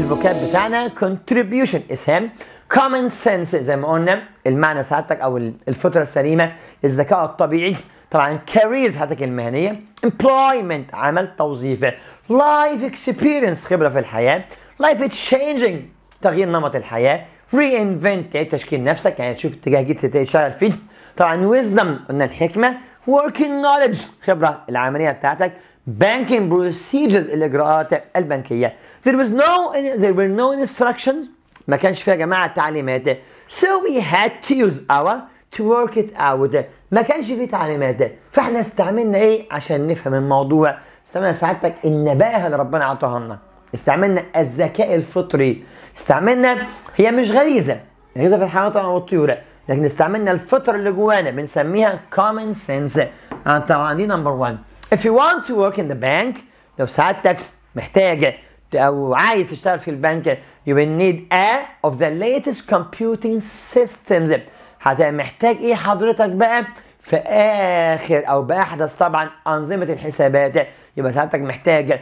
الفوكاب بتاعنا contribution اسهام common sense زي ما قلنا المعنى سعادتك او الفطره السليمه الذكاء الطبيعي طبعا career سعادتك المهنيه employment عمل توظيفي life experience خبره في الحياه life changing تغيير نمط الحياه reinvent يعني تشكيل نفسك يعني تشوف اتجاه جديد تشتغل فيه طبعا wisdom قلنا الحكمه working knowledge خبره العمليه بتاعتك banking procedures الاجراءات البنكيه There was no there were no instructions ما كانش فيها يا جماعة تعليمات so we had to use our to work it out ما كانش فيه تعليمات فاحنا استعملنا ايه عشان نفهم الموضوع استعملنا سعادتك النباهة اللي ربنا عطاها لنا استعملنا الذكاء الفطري استعملنا هي مش غريزة غريزة في الحيوانات أو الطيور لكن استعملنا الفطر اللي جوانا بنسميها common sense طبعا دي نمبر 1 if you want to work in the bank لو سعادتك محتاج او عايز تشتغل في البنك you will need a of the latest computing systems هتبقى محتاج ايه حضرتك بقى في اخر او باحدث طبعا انظمه الحسابات يبقى ساعتك محتاج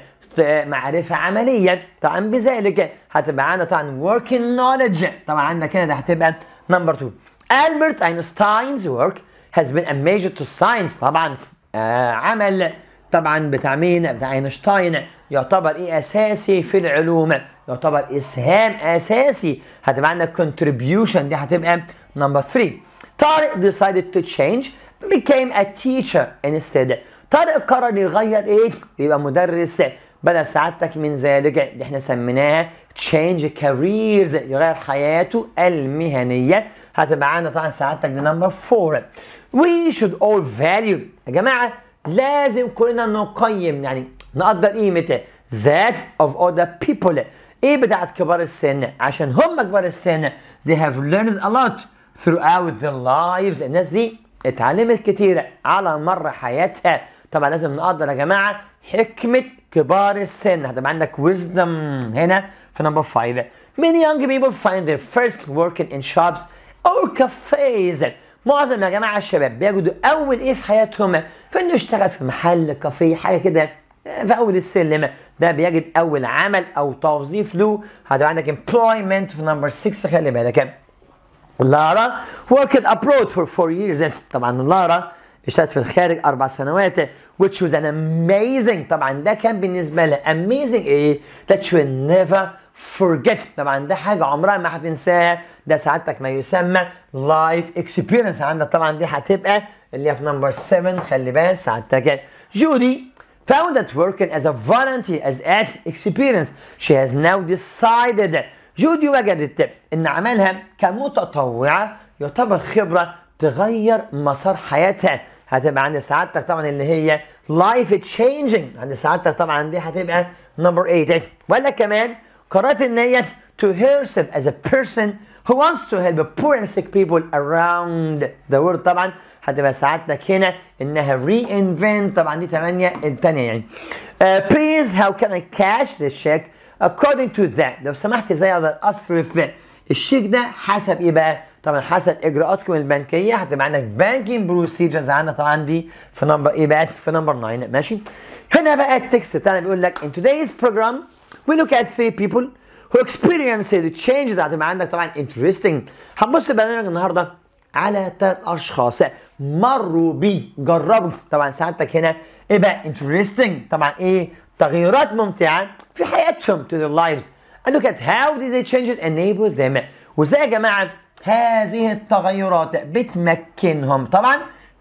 معرفه عمليه طبعا بذلك هتبقى عندنا طبعا working knowledge طبعا عندك هنا ده هتبقى نمبر 2 البرت اينشتاينز work has been a major to science طبعا آه عمل طبعا بتاع مين بتاع اينشتاين يعتبر ايه اساسي في العلوم يعتبر اسهام اساسي هتبقى عندك كونتريبيوشن دي هتبقى نمبر 3 طارق decided to change became a teacher instead طارق قرر يغير ايه يبقى مدرس بدل سعادتك من ذلك اللي احنا سميناها change careers يغير حياته المهنيه هتبقى عندنا طبعا سعادتك دي نمبر 4 we should all value يا جماعه لازم كلنا نقيم يعني نقدر قيمته that of other people ايه بتاعت كبار السن عشان هم كبار السن they have learned a lot throughout their lives الناس دي اتعلمت كتير على مر حياتها طبعا لازم نقدر يا جماعه حكمه كبار السن هتبقى عندك wisdom هنا في نمبر 5 many young people find their first working in shops or cafes معظم يا جماعه الشباب بيجدوا اول ايه في حياتهم فانه يشتغل في محل كافيه حاجه كده في اول السلم ده بيجد اول عمل او توظيف له هتبقى عندك employment في نمبر 6 خلي بالك لارا worked abroad for 4 years طبعا لارا اشتغلت في الخارج اربع سنوات which was an amazing طبعا ده كان بالنسبه لها amazing ايه that you will never forget طبعا ده حاجه عمرها ما هتنساها ده سعادتك ما يسمى لايف اكسبيرينس عندك طبعا دي هتبقى اللي هي في نمبر 7 خلي بال سعادتك يعني. جودي found that working as a volunteer as an experience she has now decided جودي وجدت ان عملها كمتطوعه يعتبر خبره تغير مسار حياتها هتبقى عند سعادتك طبعا اللي هي لايف changing عند سعادتك طبعا دي هتبقى نمبر 8 ولا كمان قررت ان هي to herself as a person who wants to help poor and sick people around the world طبعا هتبقى سعادتك هنا انها reinvent طبعا دي 8 الثانيه يعني uh, please how can I cash this check according to that لو سمحت ازاي اقدر اصرف الشيك ده حسب ايه بقى طبعا حسب اجراءاتكم البنكيه هتبقى عندك بانكينج بروسيجرز عندنا طبعا دي في نمبر ايه بقى في نمبر 9 ماشي هنا بقى التكست بتاعنا بيقول لك in today's program we look at three people who experienced the change ده هتبقى عندك طبعا interesting هتبص برنامج النهارده على ثلاث اشخاص مروا بيه جربوا طبعا سعادتك هنا يبقى interesting طبعا ايه تغييرات ممتعه في حياتهم to their lives and look at how did they change it enable them وازاي يا جماعه هذه التغيرات بتمكنهم طبعا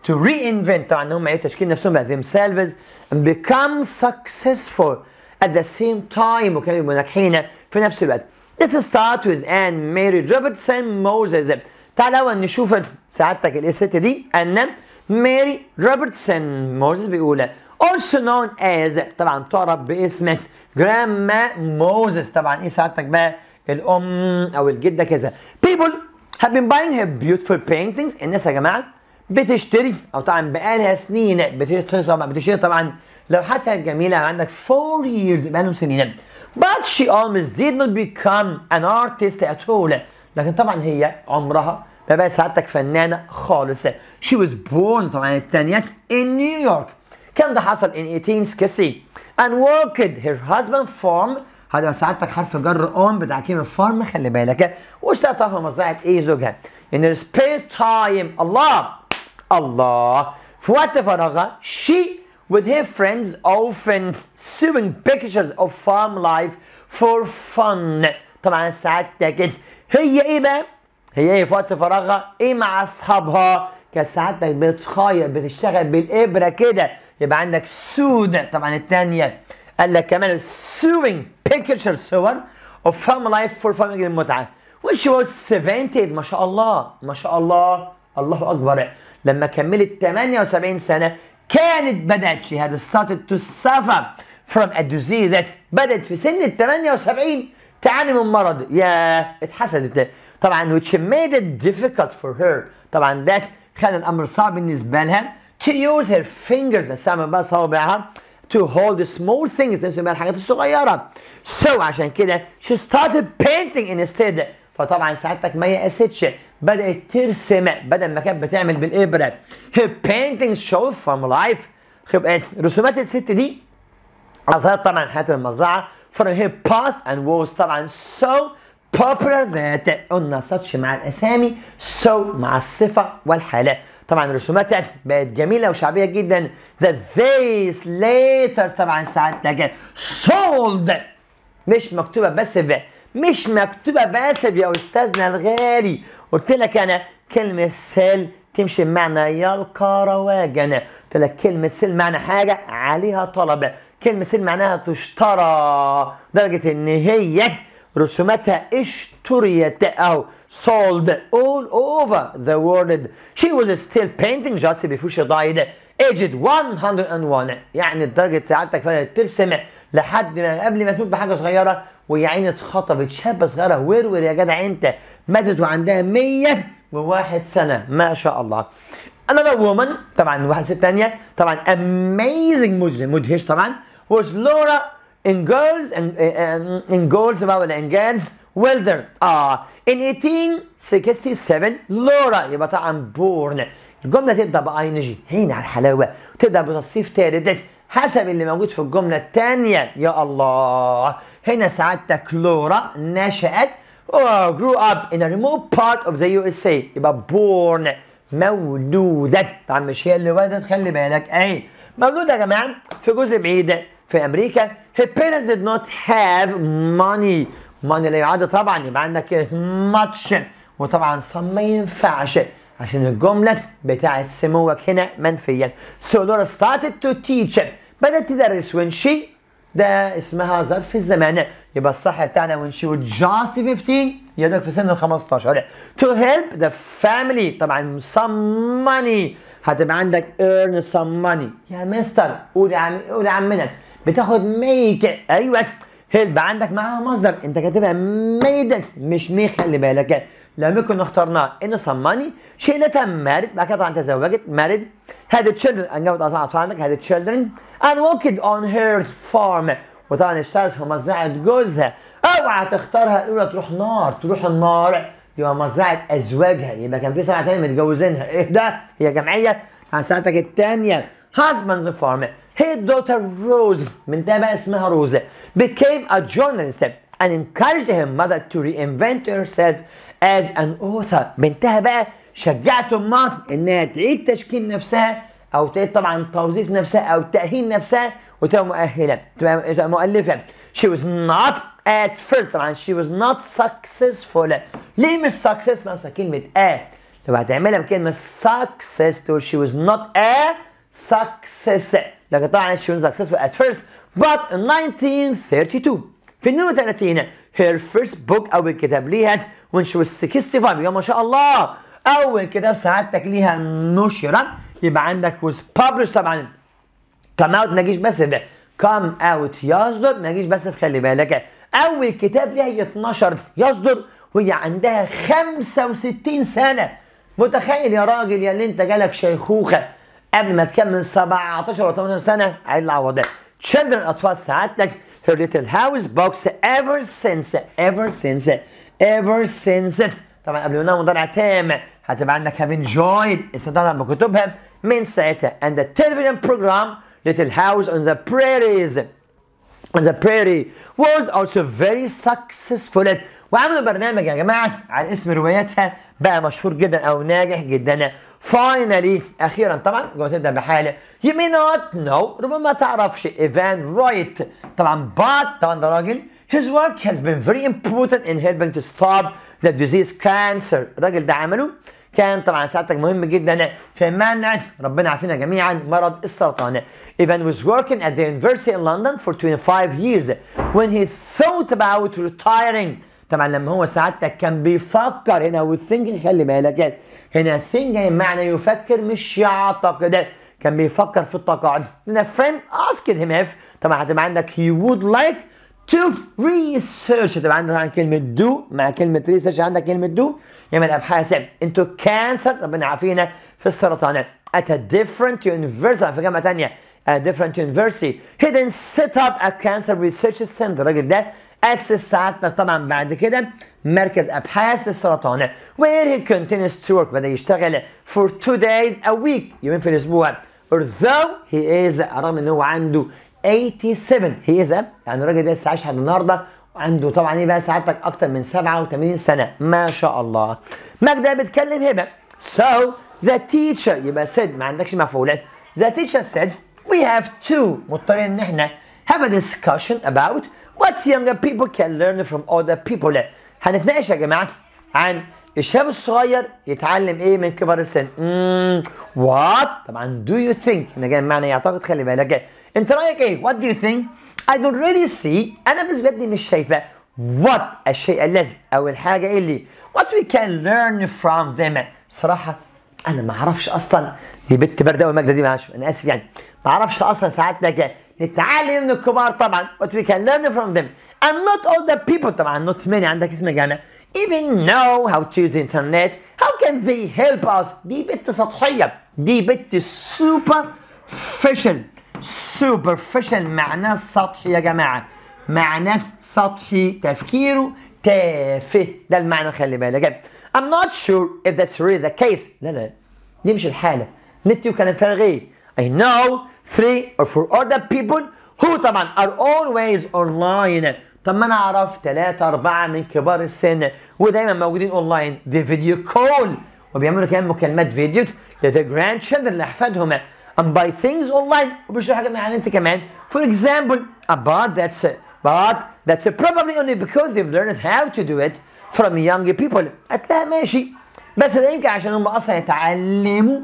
to reinvent طبعا ان هم تشكيل نفسهم by themselves and become successful at the same time وكانوا يبقوا ناجحين في نفس الوقت Let's start with Anne Mary Robertson Moses تعال أول نشوف سعادتك الست دي أن ماري روبرتسون Moses بيقول also known as طبعا تعرف باسم جراما موزس طبعا ايه سعادتك بقى الام او الجده كذا people have been buying her beautiful paintings الناس يا جماعه بتشتري او طبعا بقالها سنين بتشتري طبعا بتشتري طبعا حتى الجميله عندك 4 years بقالهم سنين but she almost did not become an artist at all لكن طبعا هي عمرها ما بقت سعادتك فنانه خالص she was born طبعا الثانيه in New York كان ده حصل in 1860 and worked her husband farm هذا سعادتك حرف جر اون بتاع كلمه farm خلي بالك واشتغلت في مزرعه ايه زوجها in her spare time الله الله في وقت فراغها she with her friends, often suing pictures of farm life for fun. طبعا ساعات تجد هي ايه بقى؟ هي ايه في وقت فراغها؟ ايه مع اصحابها؟ كانت ساعات بتخيط بتشتغل بالابره كده يبقى عندك سود طبعا الثانيه قال لك كمان suing pictures صور of farm life for fun المتعه which was 70 ما شاء الله ما شاء الله الله اكبر لما كملت 78 سنه كانت بدأت she had started to suffer from a disease that بدأت في سن ال 78 تعاني من مرض يا اتحسدت طبعا which made it difficult for her طبعا ده كان الأمر صعب بالنسبة لها to use her fingers نستعمل بقى صوابعها to hold the small things نفس الحاجات الصغيرة so عشان كده she started painting instead فطبعا ساعتك ما يأستش بدات ترسم بدل ما كانت بتعمل بالابره paintings show فروم life رسومات الست دي اظهرت طبعا حياه المزرعه فروم her past and was طبعا so popular that قلنا ساتش مع الاسامي so مع الصفه والحاله طبعا الرسومات بقت جميله وشعبيه جدا ذا ذيس later طبعا ساعات sold مش مكتوبه بس في مش مكتوبه بس يا استاذنا الغالي قلت لك انا كلمه سيل تمشي بمعنى يلقى رواجا قلت لك كلمه سيل معنى حاجه عليها طلب كلمه سيل معناها تشترى لدرجه ان هي رسوماتها اشتريت او sold all over the world she was still painting just before she died aged 101 يعني الدرجة بتاعتك بدأت ترسم لحد ما قبل ما تموت بحاجه صغيره وهي عيني اتخطبت شابه صغيره ورور يا جدع انت ماتت وعندها 101 سنه ما شاء الله Another وومن طبعا واحدة ست تانية طبعا اميزنج مدهش طبعا was لورا ان girls ان جولز بقى ولا ان girls ويلدر اه ان 1867 لورا يبقى طبعا بورن الجملة تبدأ ب جي هنا على الحلاوة تبدأ بتصريف تالت حسب اللي موجود في الجملة الثانية يا الله هنا سعادتك لورا نشأت oh, grew up in a remote part of the USA يبقى born مولودة طبعا مش هي اللي ولدت خلي بالك اهي مولودة يا جماعة في جزء بعيد في أمريكا her parents did not have money money لا يعد طبعا يبقى عندك much وطبعا some ما ينفعش عشان الجملة بتاعت سموك هنا منفيا So Laura started to teach بدأت تدرس when she ده اسمها ظرف الزمان يبقى الصح بتاعنا when she was just 15 يدك في سن ال 15 to help the family طبعا some money هتبقى عندك earn some money يا مستر قول يا عم قول يا عمنا بتاخد ميك ايوه هيلب عندك معاها مصدر انت كاتبها made مش مي خلي بالك لم يكن اخترنا ان صماني شئنة مارد بعد كده طبعا تزوجت مارد had تشيلدرن ان طبعا اطفال عندك had تشيلدرن ان وكد اون هير فارم وطبعا اشتغلت في مزرعة جوزها اوعى تختارها الاولى تروح نار تروح النار دي مزرعة ازواجها يبقى يعني كان في سبعة تانية متجوزينها ايه ده؟ هي جمعية عن ساعتك الثانيه هازبانز فارم هي دوتر روز من ده بقى اسمها روز بيكيم ا جورنالست and encouraged her mother to reinvent herself as an author بنتها بقى شجعته مارتن انها تعيد تشكيل نفسها او تعيد طبعا توظيف نفسها او تاهيل نفسها وتبقى مؤهله تبقى مؤلفه she was not at first طبعا she was not successful ليه مش successful اصلا كلمه ا طب هتعملها بكلمه successful she was not a success لكن طبعا she was successful at first but in 1932 في 32 هير فيرست بوك اول كتاب ليها وان شو was 65 يا ما شاء الله اول كتاب سعادتك ليها نشر يبقى عندك ويز بابلش طبعا كم اوت ما جيش بس كم اوت يصدر ما جيش بس خلي بالك اول كتاب ليها يتنشر يصدر وهي عندها 65 سنه متخيل يا راجل يا اللي انت جالك شيخوخه قبل ما تكمل 17 و 18 سنه عيل العوضات تشيلدرن اطفال سعادتك her little house box ever since ever since ever since طبعا قبل ما نقول مضارع تام هتبقى عندك have enjoyed استطعنا بكتبها من ساعتها and the television program little house on the prairies on the prairie was also very successful وعملوا برنامج يا جماعه على اسم روايتها بقى مشهور جدا او ناجح جدا Finally اخيرا طبعا قلت ده بحالة you may not know ربما تعرفش ايفان رايت طبعا but طبعا ده راجل his work has been very important in helping to stop the disease cancer الراجل ده عمله كان طبعا ساعتك مهم جدا في منع ربنا عافينا جميعا مرض السرطان. Ivan was working at the university in London for 25 years when he thought about retiring طبعا لما هو سعادتك كان بيفكر هنا والثينك خلي بالك يعني هنا ثينكينج معنى يفكر مش يعتقد كان بيفكر في التقاعد هنا فريند اسكت هيم اف طبعا هتبقى عندك هي وود لايك تو ريسيرش هتبقى عندك كلمة دو مع كلمة ريسيرش عندك كلمة دو يعمل أبحاث انتو كانسر ربنا يعافينا في السرطانات at a different university في جامعة تانية a different university he then set up a cancer research center الراجل ده أسس ساعتنا طبعا بعد كده مركز أبحاث السرطان وير هي كونتينيوس تو ورك بدأ يشتغل فور تو دايز ا ويك يومين في الأسبوع although هي از رغم إن هو عنده 87 هي از يعني الراجل ده لسه عايش لحد النهارده عنده طبعا ايه بقى سعادتك اكتر من 87 سنه ما شاء الله ماجده بتكلم هبه سو ذا teacher يبقى سيد ما عندكش مفعول ذا teacher سيد وي هاف تو مضطرين ان احنا هاف ا discussion اباوت What younger people can learn from other people هنتناقش يا جماعة عن الشاب الصغير يتعلم ايه من كبار السن اممم وات طبعا do you think انا جاي معنى يعتقد خلي بالك انت رايك ايه what do you think I don't really see انا بالنسبة لي مش شايفة what الشيء الذي او الحاجة اللي what we can learn from them بصراحة انا ما اعرفش اصلا دي بنت برده والمجده دي معلش انا اسف يعني ما اعرفش اصلا ساعات ده نتعلم من الكبار طبعا what we can learn from them and not all the people طبعا not many عندك اسم جامع even know how to use the internet how can they help us دي بنت سطحية دي بنت super فشل superficial معناه سطحي يا جماعة معناه سطحي تفكيره تافه ده المعنى خلي بالك I'm not sure if that's really the case لا لا دي مش الحالة نت وكلام فارغ ايه I know three or four other people who طبعا are always online طب ما انا اعرف ثلاثة are من كبار السن ودايما موجودين أونلاين the video call وبيعملوا كمان مكالمات فيديو They grandchildren لأحفادهم and buy things online وبيشتروا حاجات من انت كمان for example but that's but that's probably only because they've learned how to do it from young people هتلاقي ماشي بس ده يمكن عشان هم اصلا يتعلموا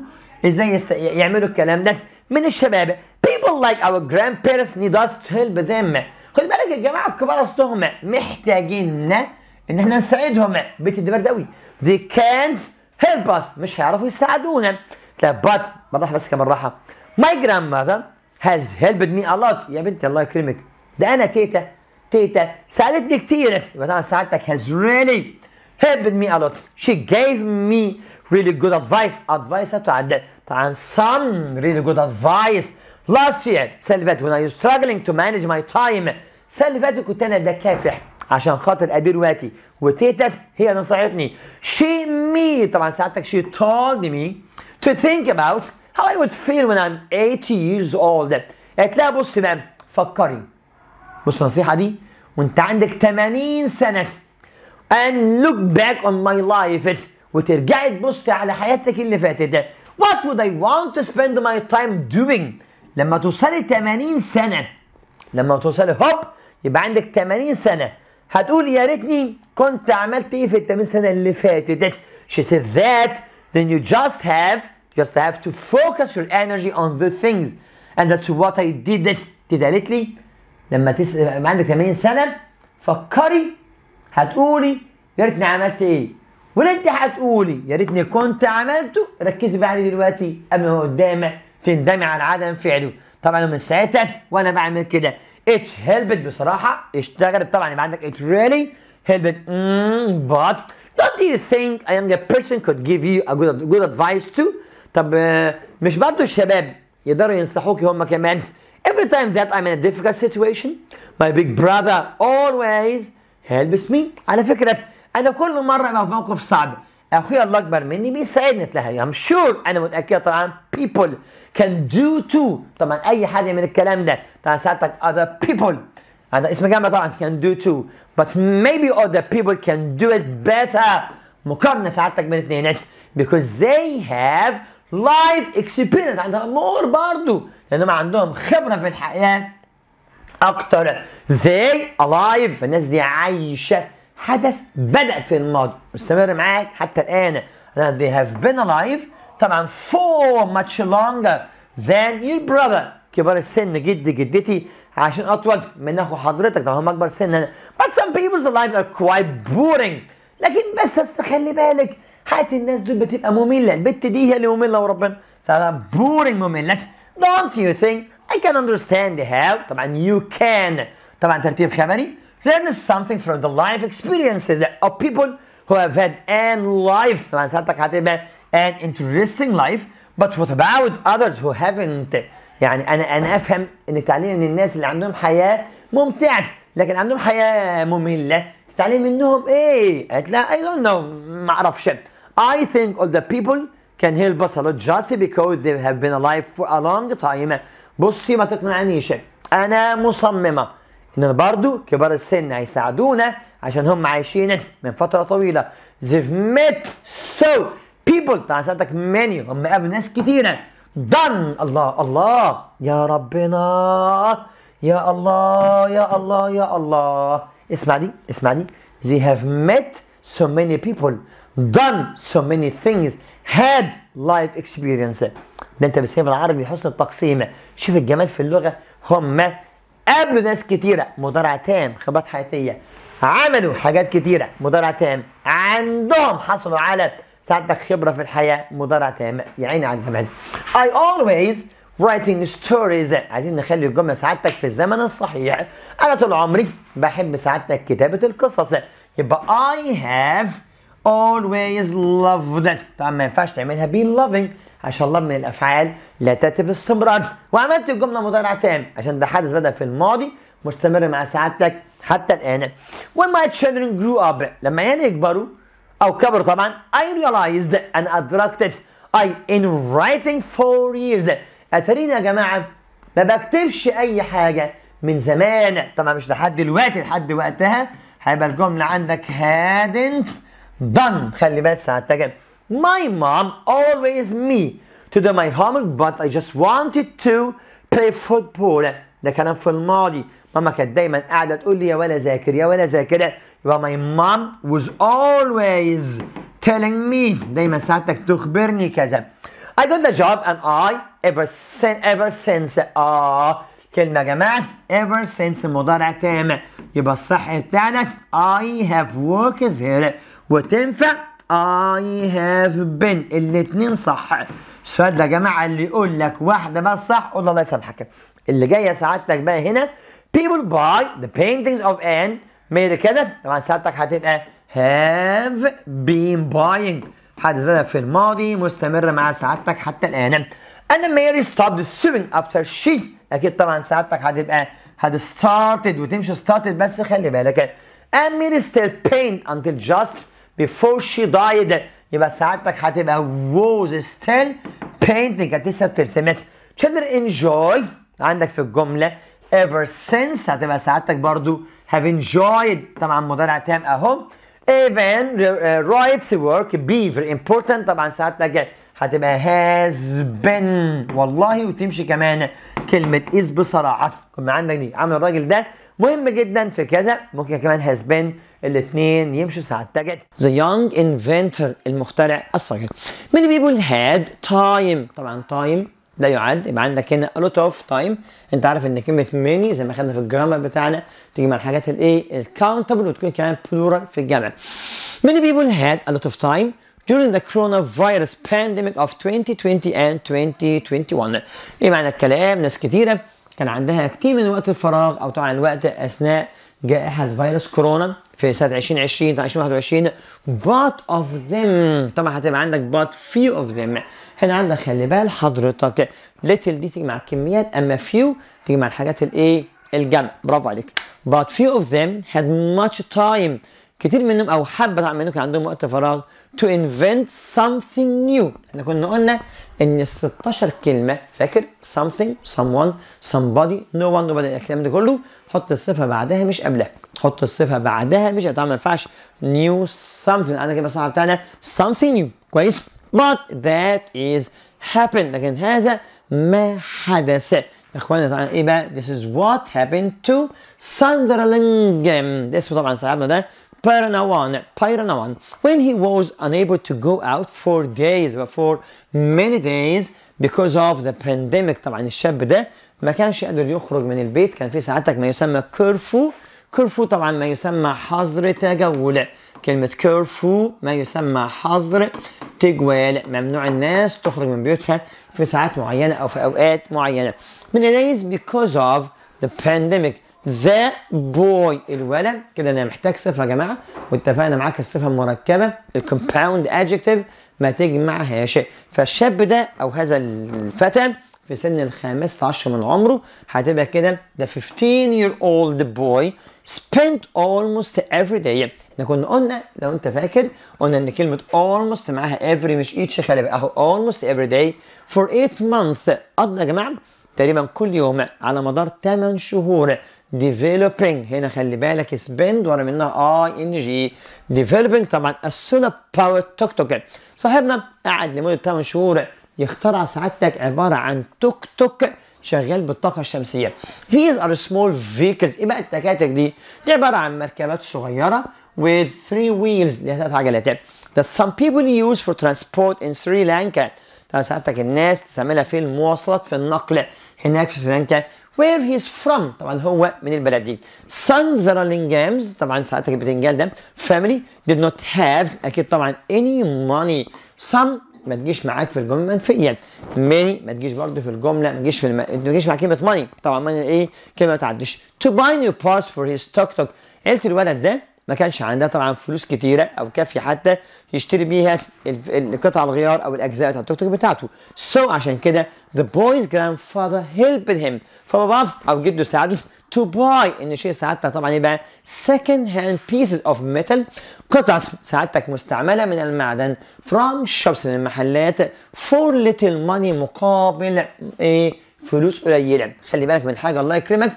ازاي يعملوا الكلام ده من الشباب people like our grandparents need us to help them خد بالك يا جماعه الكبار اصلهم محتاجيننا ان احنا نساعدهم بتدبر دوي they can't help us مش هيعرفوا يساعدونا لا but بضح بس كمان راحه my grandmother has helped me a lot يا بنتي الله يكرمك ده انا تيتا تيتا ساعدتني كتير يبقى طبعا سعادتك has really helped me a lot. She gave me really good advice. Advice تعدل. طبعا some really good advice. Last year Selvet, when I was struggling to manage my time. سلفت كنت أنا بكافح عشان خاطر أدير وقتي. وتيتت هي نصحتني. She me طبعا ساعتك she told me to think about how I would feel when I'm 80 years old. قالت لها بصي بقى فكري. بص النصيحة دي وانت عندك 80 سنة and look back on my life وترجعي تبصي على حياتك اللي فاتت what would I want to spend my time doing لما توصلي 80 سنة لما توصلي هوب يبقى عندك 80 سنة هتقول يا ريتني كنت عملت ايه في ال 80 سنة اللي فاتت she said that then you just have just have to focus your energy on the things and that's what I did did قالت the لما تس... عندك 80 سنة فكري هتقولي يا ريتني عملت ايه وانت هتقولي يا ريتني كنت عملته ركزي بقى عليه دلوقتي قبل ما قدامك تندمي على عدم فعله طبعا من ساعتها وانا بعمل كده ات هيلبت بصراحه اشتغلت طبعا يبقى عندك ات ريلي هيلبت بات دونت يو ثينك a younger person بيرسون كود جيف يو ا جود ادفايس تو طب آه، مش برضه الشباب يقدروا ينصحوك هم كمان every time that I'm in a difficult situation my big brother always هيلبس مين على فكره انا كل مره ابقى في موقف صعب اخويا الله اكبر مني بيساعدني تلاقي ام شور انا متاكده طبعا بيبول كان دو تو طبعا اي حد من الكلام ده طبعا سالتك other people هذا اسم جامعه طبعا كان دو تو but maybe other people can do it better مقارنه سعادتك بين اثنين because they have life experience عندها مور برضو لانهم عندهم خبره في الحياه اكتر زي الايف فالناس دي عايشه حدث بدا في الماضي مستمر معاك حتى الان they have been alive طبعا for much longer than your brother كبار السن جد جدتي عشان اطول من اخو حضرتك طبعا هم اكبر سن but some people's lives are quite boring لكن بس خلي بالك حياه الناس دول بتبقى ممله البت دي هي اللي ممله وربنا فبورنج ممله don't you think I can understand how طبعا you can طبعا ترتيب خبري learn something from the life experiences of people who have had an life طبعا سيادتك هتبقى an interesting life but what about others who haven't يعني انا انا افهم ان التعليم من الناس اللي عندهم حياة ممتعة لكن عندهم حياة مملة. التعليم منهم ايه؟ هتلاقي I don't know ما اعرفش I think all the people can help us a lot just because they have been alive for a long time بصي ما تقنعنيش انا مصممه ان برضو كبار السن هيساعدونا عشان هم عايشين من فتره طويله they've met so people تعال سألتك many هم قابل ناس كتيره دن الله الله يا ربنا يا الله يا الله يا الله اسمع دي اسمع دي they have met so many people done so many things had life experience ده انت بتسميه بالعربي حسن التقسيم شوف الجمال في اللغه هم قابلوا ناس كتيره مضارع تام خبرات حياتيه عملوا حاجات كتيره مضارع تام عندهم حصلوا على ساعتك خبره في الحياه مضارع تام يا عيني على الجمال I always writing stories عايزين نخلي الجمله سعادتك في الزمن الصحيح انا طول عمري بحب سعادتك كتابه القصص يبقى I have always loved طبعا ما ينفعش تعملها be loving عشان الله من الافعال لا تاتي باستمرار وعملت الجمله مضارع تام عشان ده حدث بدا في الماضي مستمر مع سعادتك حتى الان when my children grew up لما يعني يكبروا او كبروا طبعا I realized and adopted I in writing for years اترينا يا جماعه ما بكتبش اي حاجه من زمان طبعا مش لحد دلوقتي لحد وقتها هيبقى الجمله عندك hadn't done خلي بالك ساعتها My mom always me to do my homework but I just wanted to play football ده كلام في الماضي ماما كانت دايما قاعدة تقول لي يا ولا ذاكر يا ولا ذاكر يبقى my mom was always telling me دايما ساعتك تخبرني كذا I got the job and I ever since ever since آه uh, كلمة يا جماعة ever since مضارع تام يبقى الصح بتاعنا I have worked there وتنفع I have been الاثنين صح السؤال ده يا جماعه اللي يقول لك واحده بس صح قول الله يسامحك اللي جايه سعادتك بقى هنا people buy the paintings of an ميري كذا طبعا سعادتك هتبقى have been buying حدث بدأ في الماضي مستمر مع سعادتك حتى الآن أنا ميري stopped swimming after she أكيد طبعا سعادتك هتبقى هاد started وتمشي started بس خلي بالك and Mary still paint until just بيفور شي died يبقى سعادتك هتبقى ووز ستيل painting كانت لسه بترسمك تقدر انجوي عندك في الجمله ever since هتبقى سعادتك برضو have enjoyed طبعا مضارع تام اهو even uh, rights work be very important طبعا سعادتك هتبقى has been والله وتمشي كمان كلمه is بصراحه كنا عندك دي عامل الراجل ده مهم جدا في كذا ممكن كمان هاز بين الاثنين يمشوا ساعة جدا. ذا يونج انفنتور المخترع الصغير many people had time طبعا time لا يعد يبقى عندك هنا a lot of time انت عارف ان كلمه many زي ما خدنا في الجرامر بتاعنا تيجي مع الحاجات الايه الكاونتبل وتكون كمان plural في الجمع many people had a lot of time during the coronavirus pandemic of 2020 and 2021 ايه معنى الكلام ناس كتيره كان عندها كتير من وقت الفراغ او طبعا الوقت اثناء جائحة فيروس كورونا في سنة 2020 2021 but of them طبعا هتبقى عندك but few of them هنا عندك خلي بال حضرتك little دي تيجي مع الكميات اما few تيجي مع الحاجات الايه الجمع برافو عليك but few of them had much time كتير منهم او حابة منهم كان عندهم وقت فراغ to invent something new احنا كنا قلنا ان ال 16 كلمه فاكر something someone somebody no one nobody الكلام ده كله حط الصفه بعدها مش قبلها حط الصفه بعدها مش طبعا ما ينفعش new something عندك يبقى الصفحه بتاعنا something new كويس but that is happened لكن هذا ما حدث يا اخوانا تعالى ايه بقى this is what happened to Sunderland ده اسمه طبعا صاحبنا ده Pairanawan, Pairanawan, when he was unable to go out for days for many days because of the pandemic طبعا الشاب ده ما كانش قادر يخرج من البيت كان في ساعتك ما يسمى كرفو كرفو طبعا ما يسمى حظر تجول كلمة كرفو ما يسمى حظر تجوال ممنوع الناس تخرج من بيوتها في ساعات معينة أو في أوقات معينة من days because of the pandemic ذا بوي الولد كده انا محتاج صفه يا جماعه واتفقنا معاك الصفه المركبه الكومباوند ادجكتيف ما تجمعها يا شيء فالشاب ده او هذا الفتى في سن ال 15 من عمره هتبقى كده the 15 year old boy spent almost every day احنا كنا قلنا لو انت فاكر قلنا ان كلمه almost معاها every مش each خلي بقى اهو almost every day for 8 months قضى يا جماعه تقريبا كل يوم على مدار 8 شهور developing هنا خلي بالك spend ورا منها اي ان جي developing طبعا السولا باور توك توك صاحبنا قعد لمده 8 شهور يخترع سعادتك عباره عن توك توك شغال بالطاقه الشمسيه these are small vehicles ايه بقى التكاتك دي دي عباره عن مركبات صغيره with three wheels هي ثلاث عجلات that some people use for transport in Sri Lanka لو ساعتك الناس تسميها في المواصلات في النقل هناك في سريلانكا وير هيز فروم طبعا هو من البلد دي سان Verlingham's طبعا ساعتك البتنجان ده فاميلي ديد نوت هاف اكيد طبعا اني ماني some ما تجيش معاك في الجمله منفيه ماني ما تجيش برضه في الجمله ما تجيش في الم... ما تجيش مع كلمه ماني طبعا ماني ايه كلمه ما تعديش تو باي نيو باس فور هيز توك توك عيله الولد ده ما كانش عندها طبعا فلوس كتيره او كافيه حتى يشتري بيها قطع الغيار او الاجزاء بتاعت التوك توك بتاعته سو so, عشان كده the boy's grandfather helped him فباباه او جده ساعده to buy ان شيء سعادتك طبعا يبقى second hand pieces of metal قطع سعادتك مستعمله من المعدن from shops من المحلات for little money مقابل ايه فلوس قليله خلي بالك من حاجه الله يكرمك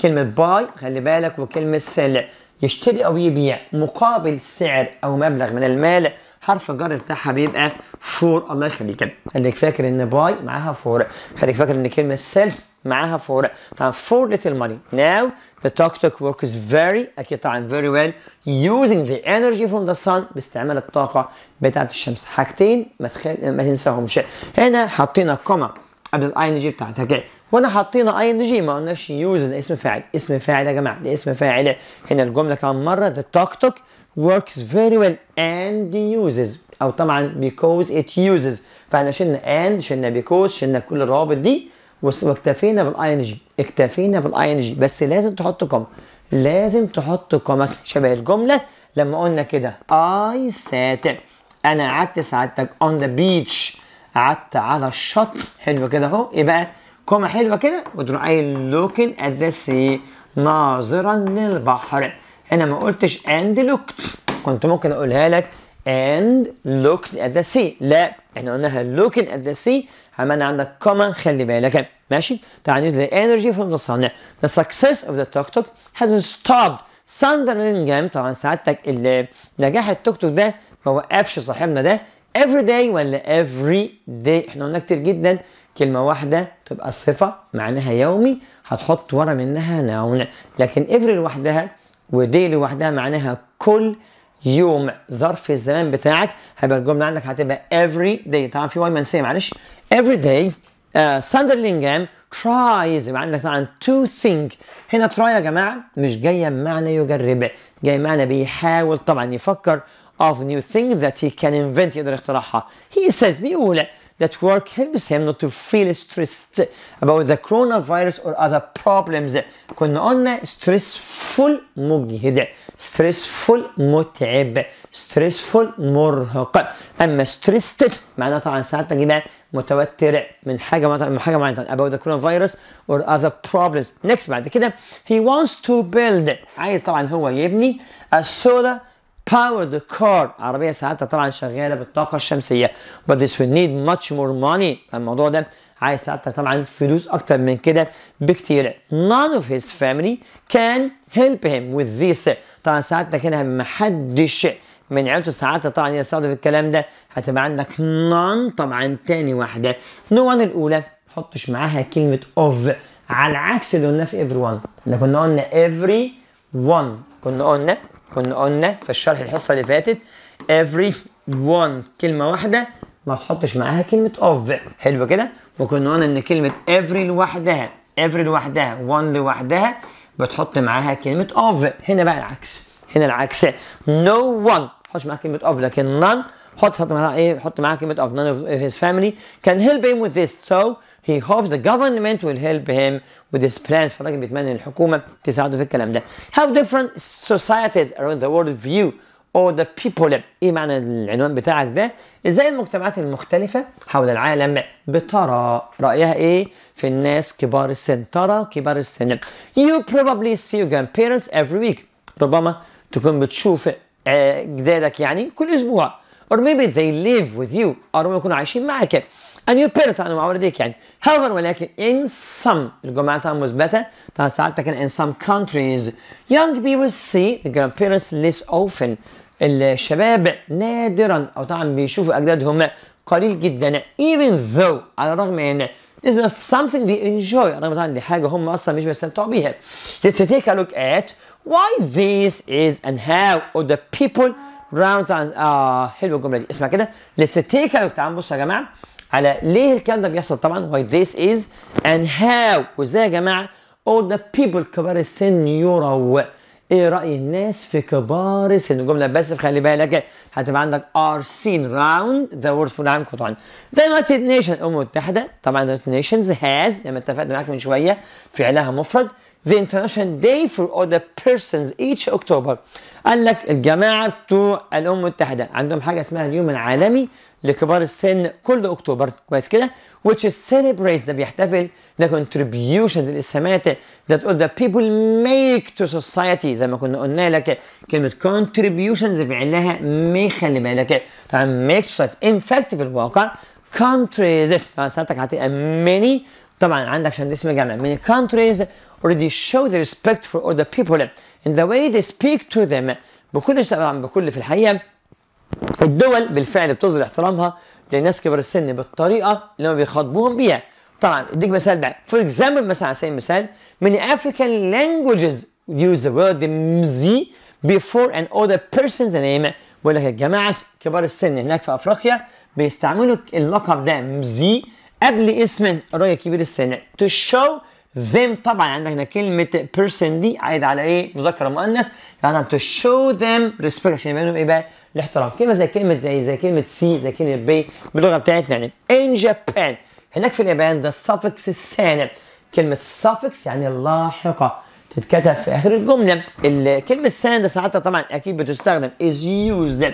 كلمه باي خلي بالك وكلمه سلع يشتري أو يبيع مقابل سعر أو مبلغ من المال حرف الجر بتاعها بيبقى فور الله يخليك خليك فاكر ان باي معاها فور خليك فاكر ان كلمه سيل معاها فور طبعا فور ليتل ماني ناو ذا توك توك works فيري اكيد طبعا فيري ويل يوزنج ذا انرجي فروم ذا صن باستعمال الطاقه بتاعه الشمس حاجتين ما, تنساهمش هنا حطينا كوما قبل الاي ان جي بتاعتها وانا حطينا اي ان جي ما قلناش يوز اسم فاعل اسم فاعل يا جماعه ده اسم فاعل هنا الجمله كمان مره ذا توك توك works very well and uses او طبعا because it uses فاحنا شلنا and شلنا because شلنا كل الروابط دي واكتفينا بالاي ان جي اكتفينا بالاي ان جي بس لازم تحط كوم لازم تحط كوم شبه الجمله لما قلنا كده اي سات انا قعدت ساعتك on the beach قعدت على الشط حلو كده اهو ايه بقى كومة حلوة كده وتروح قايل لوكن ات ذا سي ناظرا للبحر انا ما قلتش اند لوكت كنت ممكن اقولها لك اند لوكت ات ذا سي لا احنا قلناها لوكن ات ذا سي عملنا عندك كومة خلي بالك ماشي تعال نيوز ذا انرجي فروم ذا صانع ذا سكسس اوف ذا توك توك هاز ستوب جام طبعا سعادتك نجاح التوك توك ده ما وقفش صاحبنا ده every day ولا every day احنا قلنا كتير جدا كلمة واحدة تبقى صفة معناها يومي هتحط ورا منها نون لكن افري لوحدها ودي لوحدها معناها كل يوم ظرف الزمان بتاعك هيبقى الجملة عندك هتبقى every day طبعا في واي منسية معلش every day uh, آه، Sunderlingham tries يبقى عندك طبعا to think هنا try يا جماعة مش جاية بمعنى يجرب جاية بمعنى بيحاول طبعا يفكر of new things that he can invent يقدر يخترعها he says بيقول that work helps him not to feel stressed about the coronavirus or other problems كنا قلنا stressful مجهد stressful متعب stressful مرهق اما stressed معناها طبعا ساعات يا متوتر من حاجه من حاجه معينه about the coronavirus or other problems next بعد كده he wants to build عايز طبعا هو يبني a solar powered car عربيه ساعتها طبعا شغاله بالطاقه الشمسيه but this will need much more money الموضوع ده عايز ساعتها طبعا فلوس اكتر من كده بكتير none of his family can help him with this طبعا ساعتها كده محدش من عيلته ساعتها طبعا سعد في الكلام ده هتبقى عندك نان طبعا تاني واحده نو one الاولى حطش معاها كلمه of على عكس اللي قلناه في everyone احنا كنا قلنا every one كنا قلنا كنا قلنا في الشرح الحصه اللي فاتت every one كلمه واحده ما تحطش معاها كلمه of حلو كده وكنا قلنا ان كلمه every لوحدها every لوحدها one لوحدها بتحط معاها كلمه of هنا بقى العكس هنا العكس no one ما تحطش معاها كلمه of لكن none حط حط معاها ايه حط معاها كلمه of none of his family can help him with this so he hopes the government will help him with his plans فالراجل بيتمنى ان الحكومه تساعده في الكلام ده how different societies around the world view or the people ايه معنى العنوان بتاعك ده ازاي المجتمعات المختلفه حول العالم بترى رايها ايه في الناس كبار السن ترى كبار السن you probably see your grandparents every week ربما تكون بتشوف آه، جدادك يعني كل اسبوع or maybe they live with you او ربما يكونوا عايشين معك and your parents أنا معور ديك يعني however ولكن in some الجماعة طبعا مثبتة طبعا ساعات لكن in some countries young people see the grandparents less often الشباب نادرا أو طبعا بيشوفوا أجدادهم قليل جدا even though على الرغم من This is something they enjoy رغم طبعا دي حاجة هم أصلا مش بيستمتعوا بيها Let's take a look at why this is and how or the people round and آه حلوة الجملة دي اسمع كده Let's take a look تعال بص يا جماعة على ليه الكلام ده بيحصل طبعا why this is and how وازاي يا جماعه all the people كبار السن يروا ايه راي الناس في كبار السن جمله بس خلي بالك هتبقى عندك are seen round the world for العالم طبعا the United Nations الامم المتحده طبعا the United Nations has زي ما اتفقنا معاك من شويه فعلها مفرد the International Day for the Persons each October. قال لك الجماعة بتوع الأمم المتحدة عندهم حاجة اسمها اليوم العالمي لكبار السن كل اكتوبر كويس كده which is celebrates ده بيحتفل ده contribution للاسهامات that all the people make to society زي ما كنا قلنا لك كلمه contributions فعلها مي خلي بالك طبعا make to society in fact في الواقع countries طبعا سالتك هتبقى many طبعا عندك عشان اسم جامع many countries already show the respect for all the people in the way they speak to them بكل طبعا بكل في الحقيقه الدول بالفعل بتظهر احترامها لناس كبار السن بالطريقه اللي هم بيخاطبوهم بيها طبعا اديك مثال بقى فور اكزامبل مثلا على سبيل المثال من افريكان لانجوجز يوز ذا وورد مزي بيفور ان اوذر بيرسونز نيم بقول لك يا جماعه كبار السن هناك في افريقيا بيستعملوا اللقب ده مزي قبل اسم الراجل كبير السن تو شو them طبعا عندك هنا كلمه person دي عايده على ايه مذكر مؤنث يعني to show them respect عشان يبينوا ايه بقى الاحترام كلمه زي كلمه زي زي كلمه سي زي كلمه بي باللغه بتاعتنا يعني in Japan هناك في اليابان ده suffix السالب كلمه suffix يعني لاحقه تتكتب في اخر الجمله الكلمه السند ساعتها طبعا اكيد بتستخدم is used